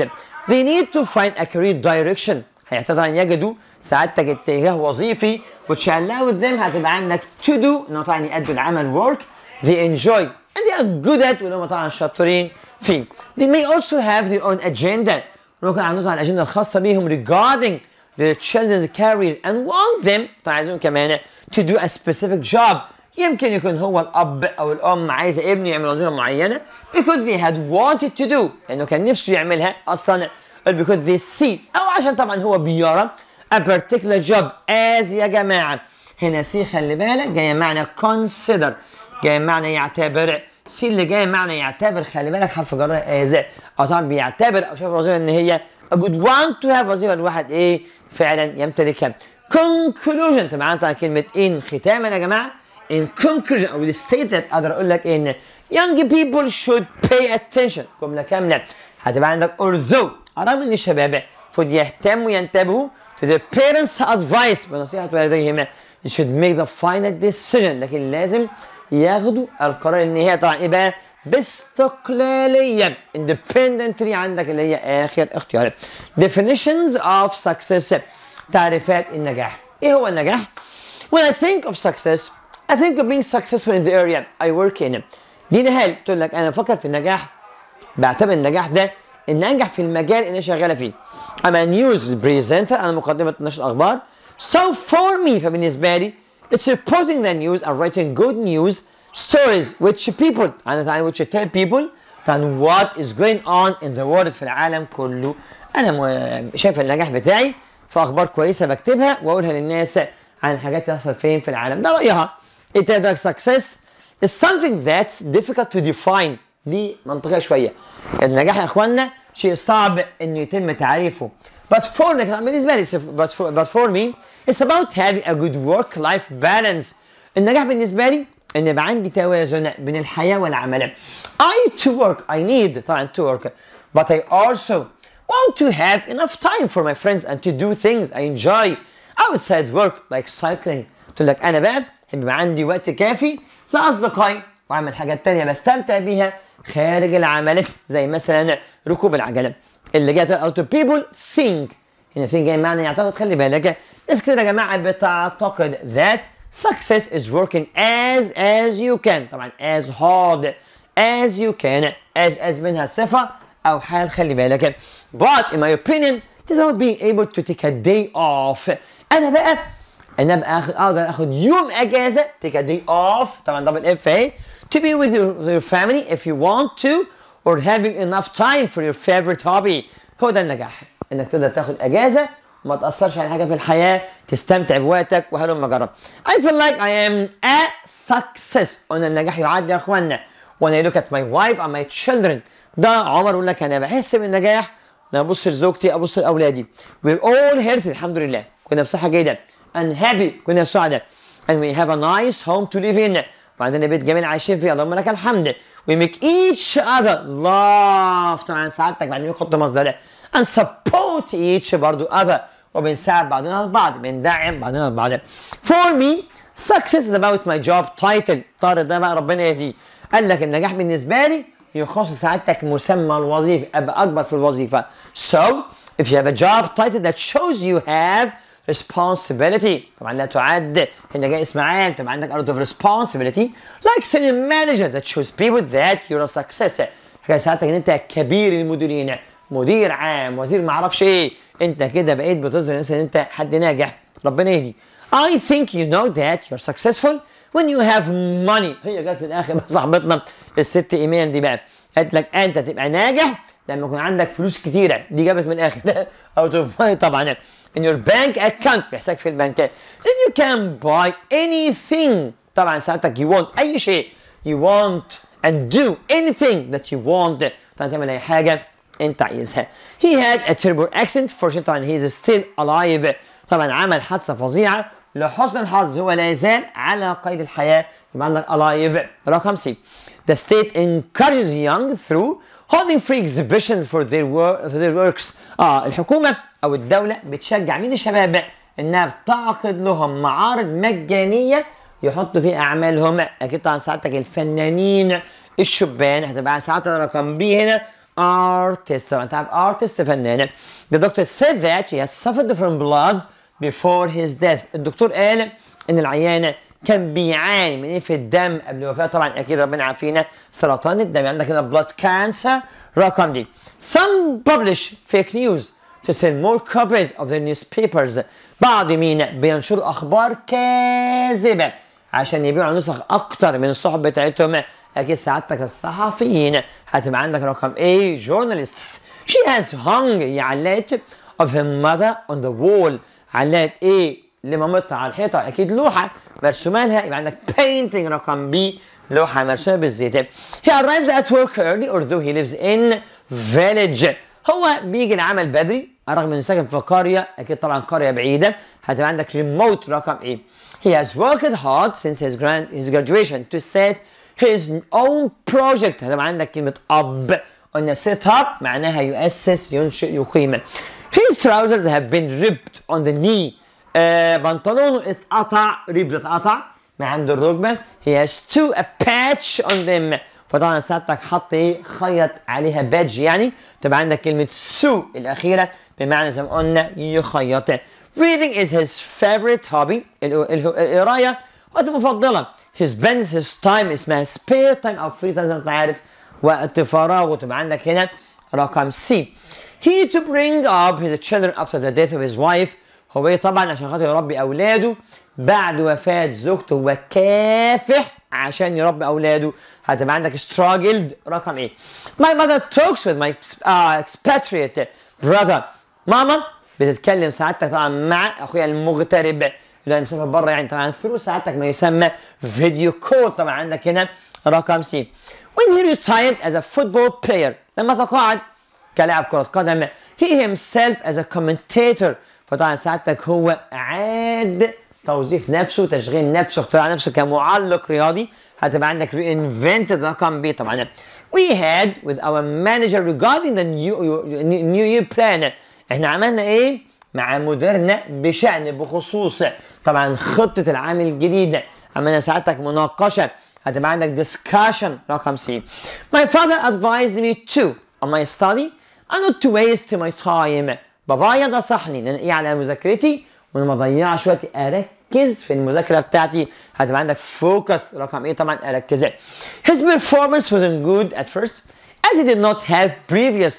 they need to find a career direction هيحتاجوا أن يجدوا سعادتك اتجاه وظيفي which allow them هتبقى عندك to do ان هم طبعا يأدوا العمل work they enjoy and they are good at ولو هم طبعا شاطرين فيه they may also have their own agenda ممكن عندهم طبعا الاجنده الخاصه بيهم regarding their children's career and want them طبعا عايزهم كمان to do a specific job يمكن يكون هو الاب او الام عايز ابنه يعمل وظيفه معينه because they had wanted to do لانه كان نفسه يعملها اصلا because they see او عشان طبعا هو بيرى a particular job as يا جماعة هنا سي خلي بالك جاية معنى consider جاية معنى يعتبر سي اللي جاية معنى يعتبر خلي بالك حرف جر as أو طبعا بيعتبر أو شايف الوظيفة إن هي a good one to have وظيفة الواحد إيه فعلا يمتلكها conclusion طبعا طبعا كلمة إن ختاما يا جماعة in conclusion أو الستيت أقدر أقول لك إن young people should pay attention جملة كاملة هتبقى عندك although رغم إن الشباب المفروض يهتموا ينتبهوا to the parents advice بنصيحة والديهما you should make the final decision لكن لازم ياخدوا القرار النهائي طبعا ايه بقى باستقلالية independently عندك اللي هي آخر اختيار definitions of success تعريفات النجاح ايه هو النجاح when I think of success I think of being successful in the area I work in دينا هال تقول لك انا بفكر في النجاح بعتبر النجاح ده ان انجح في المجال اللي انا شغاله فيه. I'm a news presenter انا مقدمه نشر اخبار. So for me فبالنسبه لي it's reporting the news and writing good news stories which people and which tell people than what is going on in the world في العالم كله. انا شايف النجاح بتاعي في اخبار كويسه بكتبها واقولها للناس عن الحاجات اللي بتحصل فين في العالم ده رايها. It is success is something that's difficult to define دي منطقيه شويه النجاح يا اخوانا شيء صعب انه يتم تعريفه but for بالنسبه لي but for, but for me it's about having a good work life balance النجاح بالنسبه لي ان يبقى عندي توازن بين الحياه والعمل I to work I need طبعا to work but I also want to have enough time for my friends and to do things I enjoy outside work like cycling تقول لك انا بقى يبقى عندي وقت كافي لاصدقائي واعمل حاجات تانية بستمتع بيها خارج العمل زي مثلا ركوب العجلة اللي جت اوت بيبل ثينك هنا ثينك جاي يعني معنى يعتقد خلي بالك ناس كتير يا جماعة بتعتقد ذات success is working as as you can طبعا as hard as you can as as منها صفة أو حال خلي بالك but in my opinion this is about being able to take a day off أنا بقى أنا بقى أقدر آخد يوم أجازة take a day off طبعا دبل اف اهي to be with your, family if you want to, or having enough time for your favorite hobby. هو ده النجاح انك تقدر تاخد اجازه وما تاثرش على حاجه في الحياه تستمتع بوقتك وهل ما جرب. I feel like I am a success وان النجاح يعد يا اخوانا when I look at my wife and my children ده عمر يقول لك انا بحس بالنجاح لما ابص لزوجتي ابص لاولادي we're all healthy الحمد لله كنا بصحه جيده and happy and we have a nice home to live in بعدين بيت جميل عايشين فيه اللهم لك الحمد we make each other love طبعا سعادتك بعدين يحط مصدر and support each برضو other وبنساعد بعضنا البعض بندعم بعضنا البعض for me success is about my job title طارق ده بقى ربنا يهديه قال لك النجاح بالنسبه لي يخص سعادتك مسمى الوظيفه ابقى اكبر في الوظيفه so if you have a job title that shows you have responsibility طبعا لا تعد هنا اسم عام طبعا عندك out of responsibility like senior manager that shows people that you're a success حاجه ساعتك ان انت كبير المديرين مدير عام وزير ما اعرفش ايه انت كده بقيت بتظهر الناس ان انت حد ناجح ربنا يهدي I think you know that you're successful when you have money هي جت من الاخر صاحبتنا الست ايمان دي بقى قالت لك انت تبقى ناجح لما يكون عندك فلوس كتيره دي جابت من الاخر اوت اوف ماني طبعا ان يور بانك اكونت في حسابك في البنكات then you can buy anything طبعا ساعتك you want اي شيء you want and do anything that you want طبعا تعمل اي حاجه انت عايزها he had a terrible accident fortunately طبعا he is still alive طبعا عمل حادثه فظيعه لحسن الحظ هو لا يزال على قيد الحياه يبقى عندك alive رقم سي the state encourages young through holding free exhibitions for their, work, for their works آه الحكومة أو الدولة بتشجع مين الشباب إنها بتعقد لهم معارض مجانية يحطوا فيها أعمالهم أكيد طبعا ساعتك الفنانين الشبان هتبقى ساعتها رقم بي هنا artist طبعا تعرف artist فنان the doctor said that he has suffered from blood before his death الدكتور قال إن العيانة كان بيعاني من ايه في الدم قبل الوفاه طبعا اكيد ربنا عافينا سرطان الدم عندك هنا بلاد كانسر رقم دي some publish fake news to sell more copies of the newspapers بعض مين بينشروا اخبار كاذبه عشان يبيعوا نسخ اكتر من الصحف بتاعتهم اكيد سعادتك الصحفيين هتبقى عندك رقم ايه journalists she has hung هي علقت of her mother on the wall علقت ايه لمامتها على الحيطه اكيد لوحه مرسومه لها يبقى عندك painting رقم بي لوحه مرسومه بالزيت he arrives at work early although he lives in village هو بيجي العمل بدري رغم انه ساكن في قريه اكيد طبعا قريه بعيده هتبقى عندك ريموت رقم ايه he has worked hard since his grand his graduation to set his own project هتبقى عندك كلمه اب قلنا set up معناها يؤسس ينشئ يقيم his trousers have been ripped on the knee آه بنطلونه اتقطع ريبز اتقطع من عند الركبه هي has two a patch on them فطبعا سيادتك حط ايه خيط عليها بادج يعني تبقى عندك كلمه سو الاخيره بمعنى زي ما قلنا يخيط reading is his favorite hobby القرايه وقت مفضله his bends his time اسمها spare time او free time زي ما انت عارف وقت فراغه تبقى عندك هنا رقم سي he to bring up his children after the death of his wife هو ايه طبعا عشان خاطر يربي اولاده بعد وفاه زوجته وكافح عشان يربي اولاده هتبقى عندك struggled رقم ايه my mother talks with my آه، expatriate brother ماما بتتكلم سعادتك طبعا مع اخويا المغترب اللي مسافر بره يعني طبعا ثرو سعادتك ما يسمى فيديو كول طبعا عندك هنا رقم سي when he retired as a football player لما تقاعد كلاعب كرة قدم he himself as a commentator فطبعا سعادتك هو اعاد توظيف نفسه تشغيل نفسه اختراع نفسه كمعلق رياضي هتبقى عندك reinvented رقم بي طبعا we had with our manager regarding the new, new year plan احنا عملنا ايه مع مديرنا بشأن بخصوص طبعا خطة العام الجديد عملنا ساعتك مناقشة هتبقى عندك discussion رقم سي my father advised me to on my study and not to waste my time بابايا ده صحني ان انا ايه على مذاكرتي وانا ما اضيعش وقتي اركز في المذاكره بتاعتي هتبقى عندك فوكس رقم ايه طبعا اركز His performance wasn't good at first as he did not have previous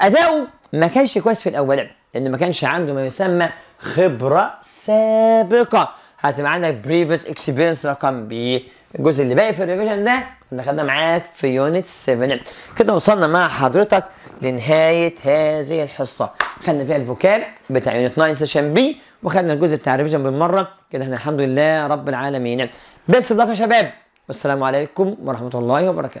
اداؤه ما كانش كويس في الاول لان ما كانش عنده ما يسمى خبره سابقه هتبقى عندك بريفيس اكسبيرينس رقم بي الجزء اللي باقي في الريفيجن ده كنا خدناه معاك في يونت 7 كده وصلنا مع حضرتك لنهايه هذه الحصه خدنا فيها الفوكاب بتاع يونت 9 سيشن بي وخدنا الجزء بتاع الريفيجن بالمره كده احنا الحمد لله رب العالمين بس ده يا شباب والسلام عليكم ورحمه الله وبركاته